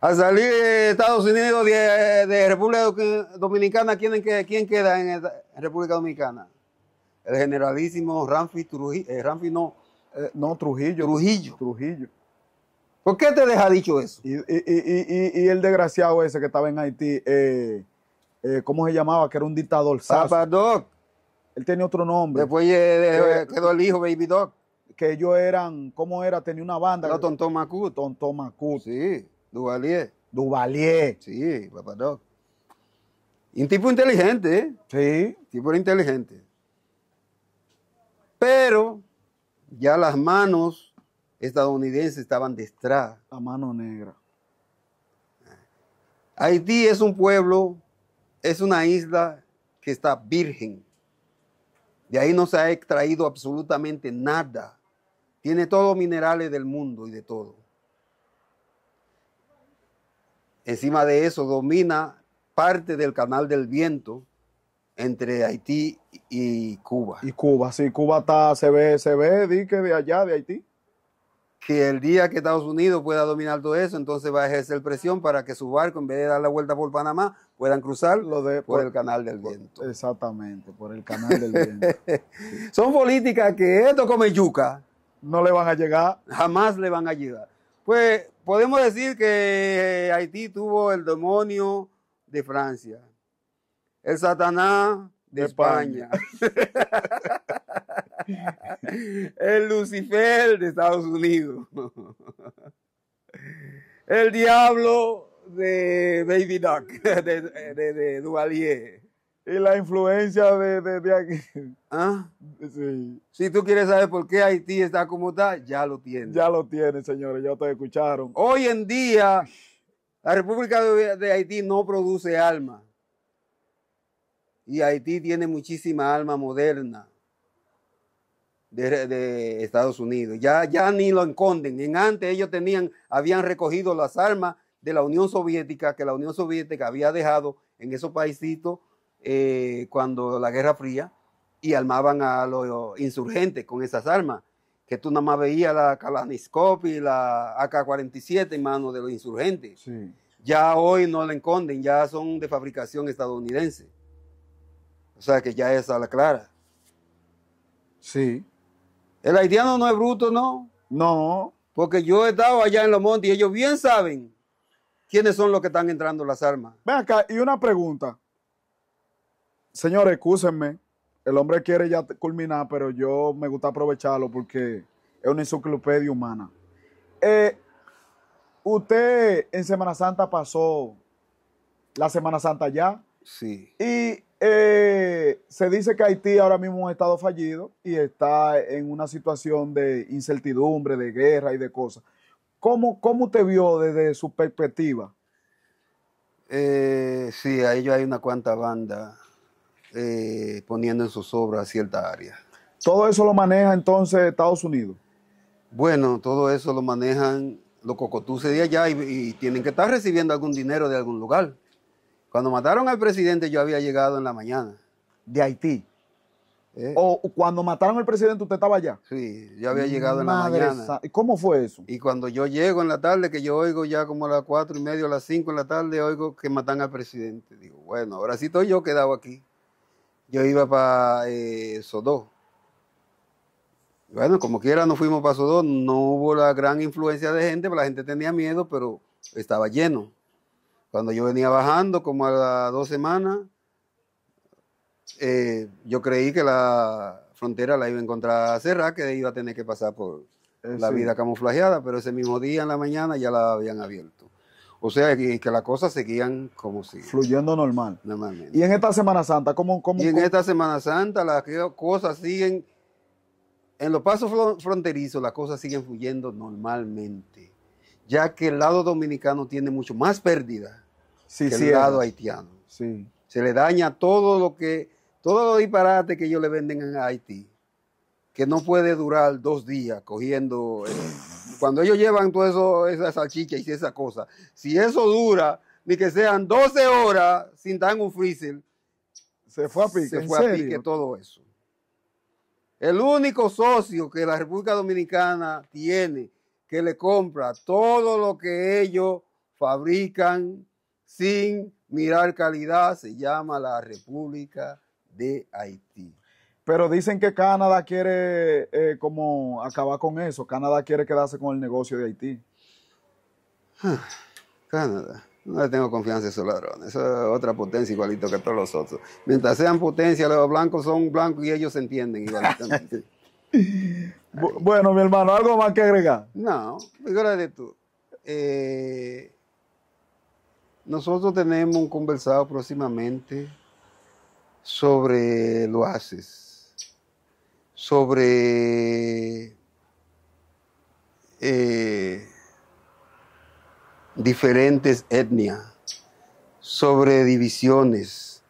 Al salir de Estados Unidos, de, República Dominicana, ¿quién, queda en, República Dominicana? El generalísimo Ramfi Trujillo. Eh, Ramfis no. Eh, no, Trujillo. Trujillo. Trujillo. ¿Por qué te deja dicho eso? Y, el desgraciado ese que estaba en Haití, eh, eh, ¿cómo se llamaba? Que era un dictador. Papadoc. Él tenía otro nombre. Después eh, quedó el hijo, Baby Doc. Que ellos eran, ¿cómo era? Tenía una banda. Era Tontón Tonto Sí, Duvalier. Duvalier. Sí, Papadoc. Y un tipo inteligente, Sí. tipo inteligente. Pero ya las manos estadounidenses estaban detrás. A mano negra. Haití es un pueblo, es una isla que está virgen. De ahí no se ha extraído absolutamente nada. Tiene todos los minerales del mundo y de todo. Encima de eso domina parte del canal del viento entre Haití y Cuba. Y Cuba, sí, Cuba está, se ve, se ve, di que de allá, de Haití que el día que Estados Unidos pueda dominar todo eso, entonces va a ejercer presión para que su barco, en vez de dar la vuelta por Panamá, puedan cruzar por, el canal del viento. exactamente, por el canal del viento. Son políticas que esto come yuca. No le van a llegar. Jamás le van a llegar. Pues podemos decir que Haití tuvo el demonio de Francia, el Satanás de, España. el Lucifer de Estados Unidos. El diablo de Baby Duck, de, de, Duvalier. Y la influencia de, aquí. ¿Ah? Si tú quieres saber por qué Haití está como está, ya lo tienes. Ya lo tiene, señores, ya te escucharon. Hoy en día, la República de Haití no produce alma. Y Haití tiene muchísima alma moderna de, de, Estados Unidos. Ya, ya ni lo enconden En antes ellos tenían, habían recogido las armas de la Unión Soviética que la Unión Soviética había dejado en esos paisitos eh, cuando la Guerra Fría y armaban a los insurgentes con esas armas. Que tú nada más veías la Kalashnikov y la AK-47 en manos de los insurgentes. Ya hoy no la enconden ya son de fabricación estadounidense. O sea que ya es a la clara. Sí, el haitiano no es bruto, ¿no? No. Porque yo he estado allá en los montes y ellos bien saben quiénes son los que están entrando las armas. Ven acá, y una pregunta. Señores, excúsenme. El hombre quiere ya culminar, pero yo me gusta aprovecharlo porque es una enciclopedia humana. Eh, usted en Semana Santa pasó la Semana Santa ya. Sí. Y eh, se dice que Haití ahora mismo es un estado fallido y está en una situación de incertidumbre, de guerra y de cosas. ¿Cómo, cómo te vio desde su perspectiva? Eh, sí, ahí hay una cuanta banda eh, poniendo en sus obras cierta área. ¿Todo eso lo maneja entonces Estados Unidos? Bueno, todo eso lo manejan los cocotuses de allá y tienen que estar recibiendo algún dinero de algún lugar. Cuando mataron al presidente yo había llegado en la mañana. De Haití. Eh. O cuando mataron al presidente usted estaba allá. Sí, yo había llegado en la mañana. ¿Y ¿Cómo fue eso? Y cuando yo llego en la tarde, que yo oigo ya como a las cuatro y media, a las cinco en la tarde, oigo que matan al presidente. Digo, bueno, ahora sí estoy yo quedado aquí. Yo iba para eh, Sodó. Bueno, como quiera nos fuimos para Sodó, no hubo la gran influencia de gente, pues la gente tenía miedo, pero estaba lleno. Cuando yo venía bajando, como a las dos semanas, eh, yo creí que la frontera la iba a encontrar cerrada, que iba a tener que pasar por eh, la vida camuflajeada, pero ese mismo día en la mañana ya la habían abierto. O sea, que, las cosas seguían como si... Fluyendo normal. Normalmente. ¿Y en esta Semana Santa? ¿Cómo, cómo y en esta Semana Santa las cosas siguen... En los pasos fronterizos las cosas siguen fluyendo normalmente, ya que el lado dominicano tiene mucho más pérdida el lado haitiano. Sí. Se le daña todo lo que, todo lo disparate que ellos le venden en Haití, que no puede durar dos días cogiendo. Eh, cuando ellos llevan todo eso, esa salchicha y esa cosa, si eso dura, ni que sean 12 horas sin dar un freezer, se fue a pique. fue a pique todo eso. El único socio que la República Dominicana tiene que le compra todo lo que ellos fabrican sin mirar calidad, se llama la República de Haití. Pero dicen que Canadá quiere eh, como acabar con eso. Canadá quiere quedarse con el negocio de Haití. Ah, Canadá. No le tengo confianza a esos ladrones. es otra potencia igualito que todos los otros. Mientras sean potencia, los blancos son blancos y ellos se entienden bueno, mi hermano, ¿algo más que agregar? No, de tú. Eh, nosotros tenemos un conversado próximamente sobre lo haces, sobre eh, diferentes etnias, sobre divisiones,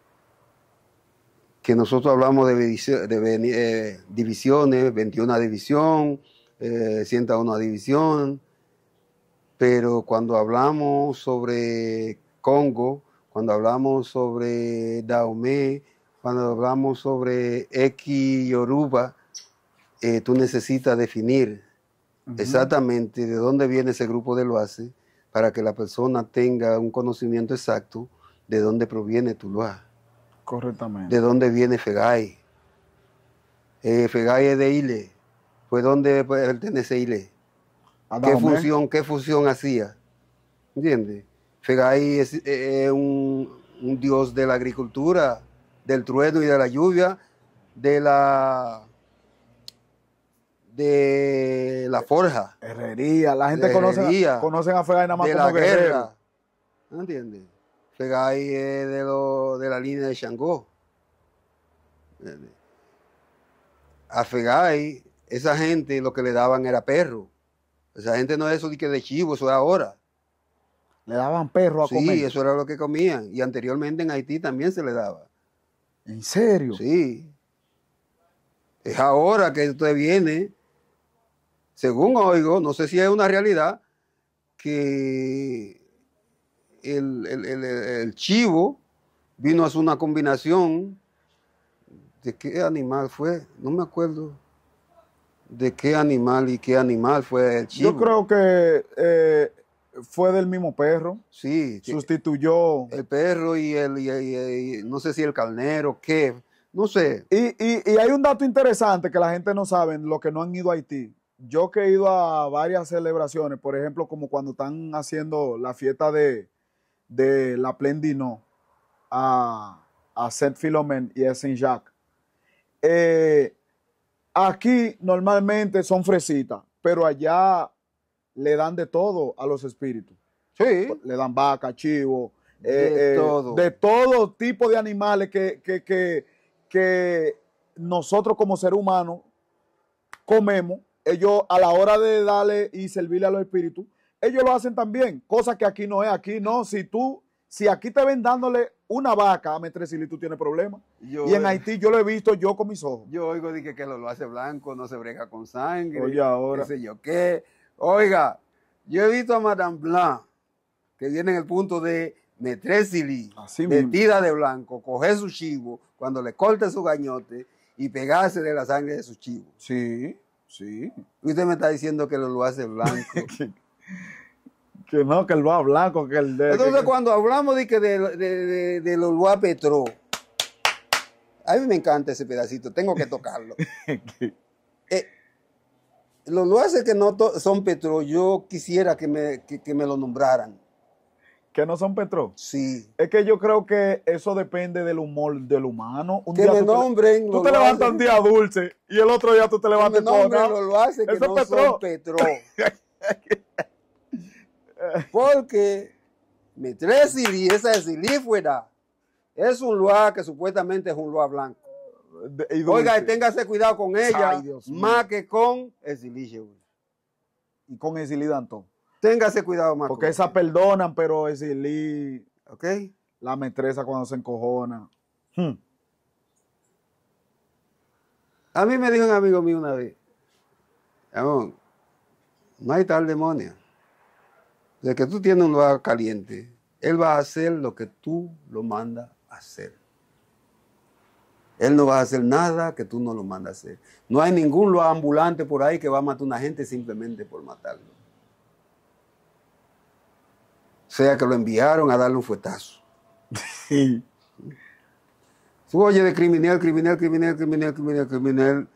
que nosotros hablamos de, eh, divisiones, 21 división, eh, 101 división, pero cuando hablamos sobre Congo, cuando hablamos sobre Daomé, cuando hablamos sobre X Yoruba, eh, tú necesitas definir exactamente de dónde viene ese grupo de lo para que la persona tenga un conocimiento exacto de dónde proviene Tuluá. Correctamente. De dónde viene Fegay. Eh, Fegay es de Ile. Fue dónde pertenece Ile. ¿Qué función, ¿Qué función hacía? ¿Entiendes? Fegai es eh, eh, un, dios de la agricultura, del trueno y de la lluvia, de la de la forja. Herrería, la gente conoce conocen a Fegai nada más de como la guerra. ¿No entiendes? Fegai es de, la línea de Shango. A Fegai, esa gente lo que le daban era perro. Esa gente no es eso de que de chivo, eso es ahora. Le daban perro a comer. Sí, eso era lo que comían. Y anteriormente en Haití también se le daba. ¿En serio? Sí. Es ahora que usted viene, según oigo, no sé si es una realidad, que el, chivo vino a hacer una combinación de qué animal fue, no me acuerdo de qué animal y qué animal fue el chivo. Yo creo que eh, fue del mismo perro. Sí. Sustituyó. El perro y el, no sé si el calnero, qué, no sé. Y, hay un dato interesante que la gente no sabe, los que no han ido a Haití. Yo que he ido a varias celebraciones, por ejemplo, como cuando están haciendo la fiesta de, la Plendino a, a Saint Philomen y a Saint Jacques. Eh, aquí normalmente son fresitas, pero allá le dan de todo a los espíritus. Sí. Le dan vaca, chivo, eh, eh, de, todo. tipo de animales que, que, nosotros como ser humano comemos. Ellos a la hora de darle y servirle a los espíritus, ellos lo hacen también, cosa que aquí no es, aquí no, si tú, si aquí te ven dándole una vaca a y tú tienes problemas. y en Haití yo lo he visto yo con mis ojos. Yo oigo dije que, lo, hace blanco, no se brega con sangre, Oye, ahora. No sé yo qué. Oiga, yo he visto a Madame Blanc, que viene en el punto de Metresili, vestida de blanco, coger su chivo, cuando le corte su gañote y pegarse de la sangre de su chivo. Sí, sí. Usted me está diciendo que lo, lo hace blanco. que, no, que lo hace blanco, que el de. Entonces, cuando hablamos de que de, lo, a Petro, a mí me encanta ese pedacito, tengo que tocarlo. Lo, lo hace que no son Petro, yo quisiera que me, que, me lo nombraran. ¿Que no son Petro? Sí. Es que yo creo que eso depende del humor del humano. que día me nombren. tú te levantas un día dulce y el otro día tú te levantas que me con, ¿no? lo, lo hace que no son Petro. Porque Metresili, esa es fuera. es un loa que supuestamente es un loa blanco. Oiga, téngase cuidado con ella, más que con el Y con Esilí Dantón. Téngase cuidado, más. Porque esa perdonan, pero Esilí. ¿Ok? La maestresa cuando se encojona. Hmm. A mí me dijo un amigo mío una vez, Amor no hay tal demonio. De que tú tienes un lugar caliente, él va a hacer lo que tú lo mandas a hacer. Él no va a hacer nada que tú no lo mandas a hacer. No hay ningún lo ambulante por ahí que va a matar a una gente simplemente por matarlo. O sea que lo enviaron a darle un fuetazo. Sí. Tú oye de criminal, criminal, criminal, criminal, criminal, criminal.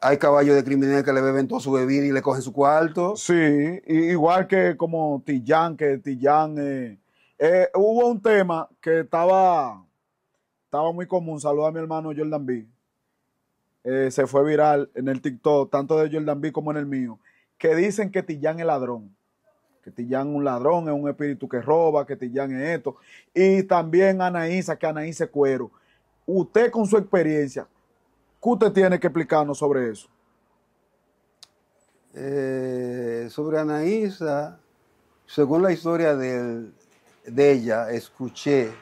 Hay caballos de criminal que le beben toda su bebida y le cogen su cuarto. Sí, igual que como Tillán, que Tillán... Eh, eh, hubo un tema que estaba estaba muy común. Saluda a mi hermano Jordan B. Eh, se fue viral en el TikTok, tanto de Jordan B como en el mío, que dicen que Tillán es ladrón. Que Tillán es un ladrón, es un espíritu que roba, que Tillán es esto. Y también Anaísa, que Anaísa es cuero. Usted con su experiencia, ¿qué usted tiene que explicarnos sobre eso? Eh, sobre Anaísa, según la historia de ella, escuché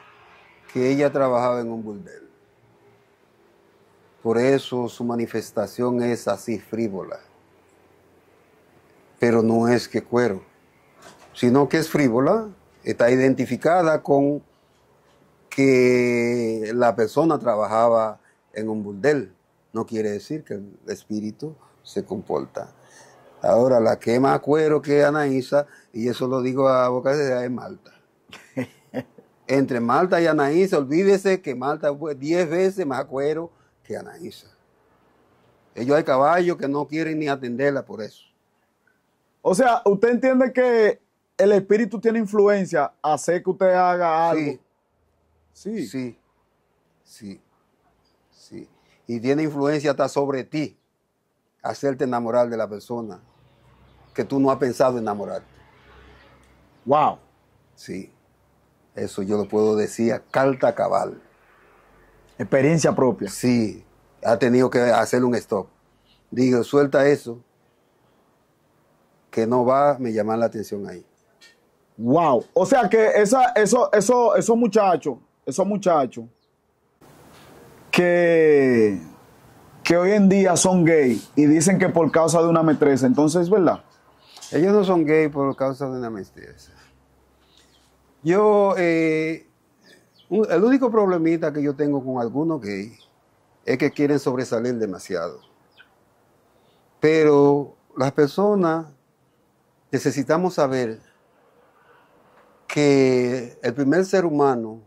que ella trabajaba en un burdel. Por eso su manifestación es así frívola. Pero no es que cuero, sino que es frívola, está identificada con que la persona trabajaba en un burdel. No quiere decir que el espíritu se comporta. Ahora, la quema cuero que Anaísa, y eso lo digo a boca de es Malta entre Malta y Anaísa, olvídese que Malta fue 10 veces más cuero que Anaísa. Ellos hay caballos que no quieren ni atenderla por eso. O sea, usted entiende que el espíritu tiene influencia, hacer que usted haga algo. Sí. Sí. Sí. Sí. sí. Y tiene influencia hasta sobre ti, hacerte enamorar de la persona que tú no has pensado enamorarte. Wow. Sí. Eso yo lo puedo decir a carta cabal. Experiencia propia. Sí, ha tenido que hacer un stop. Digo, suelta eso, que no va a me llamar la atención ahí. Wow. O sea que eso, eso, esos muchachos, esos muchachos que, que hoy en día son gay y dicen que por causa de una metresa, entonces, ¿verdad? Ellos no son gay por causa de una maestreza. Yo, eh, el único problemita que yo tengo con algunos gays es que quieren sobresalir demasiado. Pero las personas necesitamos saber que el primer ser humano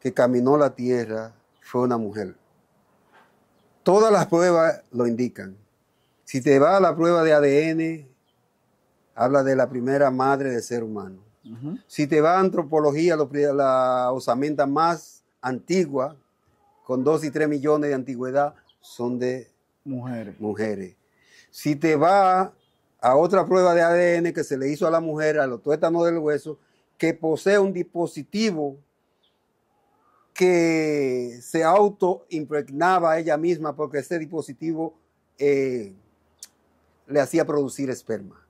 que caminó la tierra fue una mujer. Todas las pruebas lo indican. Si te va a la prueba de ADN, habla de la primera madre del ser humano. Si te va a antropología, la osamenta más antigua, con 2 y 3 millones de antigüedad, son de mujeres. mujeres. Si te va a otra prueba de ADN que se le hizo a la mujer, a los tuétanos del hueso, que posee un dispositivo que se autoimpregnaba a ella misma porque ese dispositivo eh, le hacía producir esperma.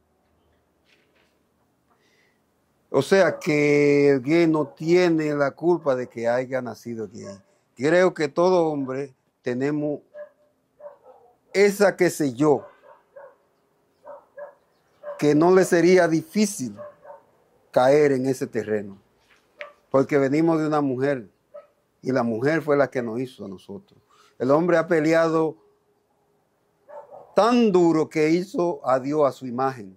O sea que el gay no tiene la culpa de que haya nacido gay. Creo que todo hombre tenemos esa que sé yo, que no le sería difícil caer en ese terreno, porque venimos de una mujer y la mujer fue la que nos hizo a nosotros. El hombre ha peleado tan duro que hizo a Dios a su imagen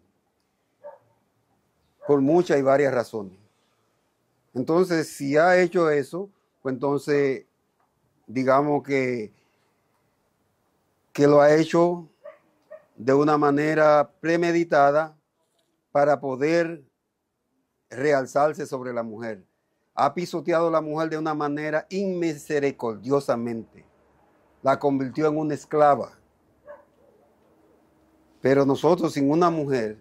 por muchas y varias razones. Entonces, si ha hecho eso, pues entonces digamos que, que lo ha hecho de una manera premeditada para poder realzarse sobre la mujer. Ha pisoteado a la mujer de una manera inmisericordiosamente. La convirtió en una esclava. Pero nosotros sin una mujer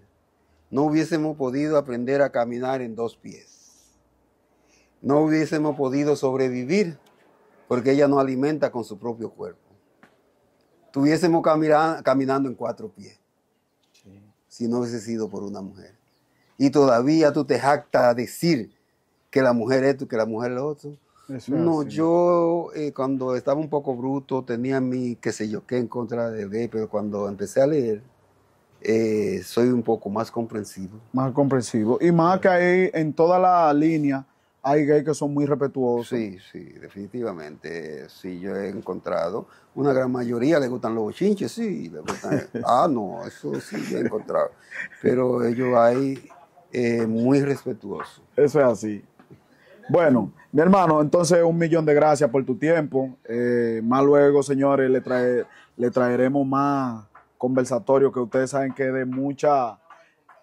no hubiésemos podido aprender a caminar en dos pies. No hubiésemos podido sobrevivir porque ella no alimenta con su propio cuerpo. Tuviésemos caminando en cuatro pies si no hubiese sido por una mujer. Y todavía tú te jactas a decir que la mujer es esto, que la mujer lo otro. no, yo eh, cuando estaba un poco bruto tenía mi qué sé yo qué en contra de él, pero cuando empecé a leer, eh, soy un poco más comprensivo. Más comprensivo. Y más que ahí en toda la línea hay gays que son muy respetuosos. Sí, sí, definitivamente. Sí, yo he encontrado. Una gran mayoría le gustan los chinches, sí. ah, no, eso sí, yo he encontrado. Pero ellos hay eh, muy respetuosos. Eso es así. Bueno, mi hermano, entonces un millón de gracias por tu tiempo. Eh, más luego, señores, le, le traeremos más conversatorio que ustedes saben que de mucha,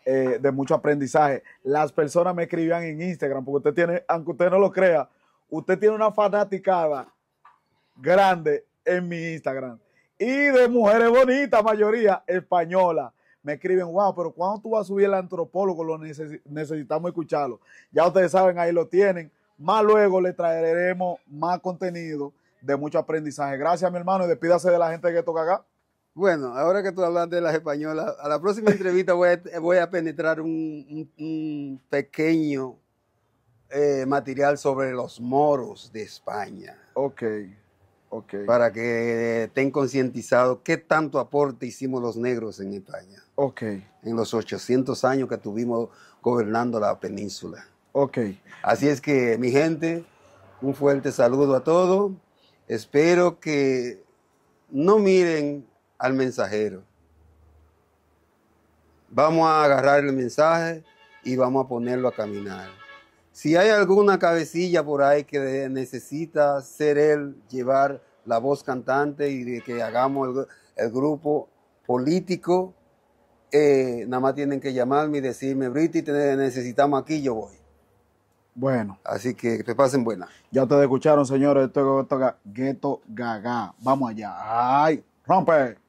eh, de mucho aprendizaje. Las personas me escribían en Instagram, porque usted tiene, aunque usted no lo crea, usted tiene una fanaticada grande en mi Instagram. Y de mujeres bonitas, mayoría españolas. Me escriben, wow, pero ¿cuándo tú vas a subir el antropólogo? Lo necesitamos escucharlo. Ya ustedes saben, ahí lo tienen. Más luego le traeremos más contenido de mucho aprendizaje. Gracias, mi hermano, y despídase de la gente que toca acá. Bueno, ahora que tú hablas de las españolas, a la próxima entrevista voy a, penetrar un, pequeño eh, material sobre los moros de España. Ok, ok. Para que estén concientizados qué tanto aporte hicimos los negros en España. Ok. En los 800 años que tuvimos gobernando la península. Ok. Así es que, mi gente, un fuerte saludo a todos. Espero que no miren al mensajero. Vamos a agarrar el mensaje y vamos a ponerlo a caminar. Si hay alguna cabecilla por ahí que necesita ser él, llevar la voz cantante y que hagamos el, grupo político, eh, nada más tienen que llamarme y decirme, Briti, te necesitamos aquí, yo voy. Bueno. Así que te pasen buena. Ya ustedes escucharon, señores, esto es Gueto Gaga. Vamos allá. ¡Ay! ¡Rompe!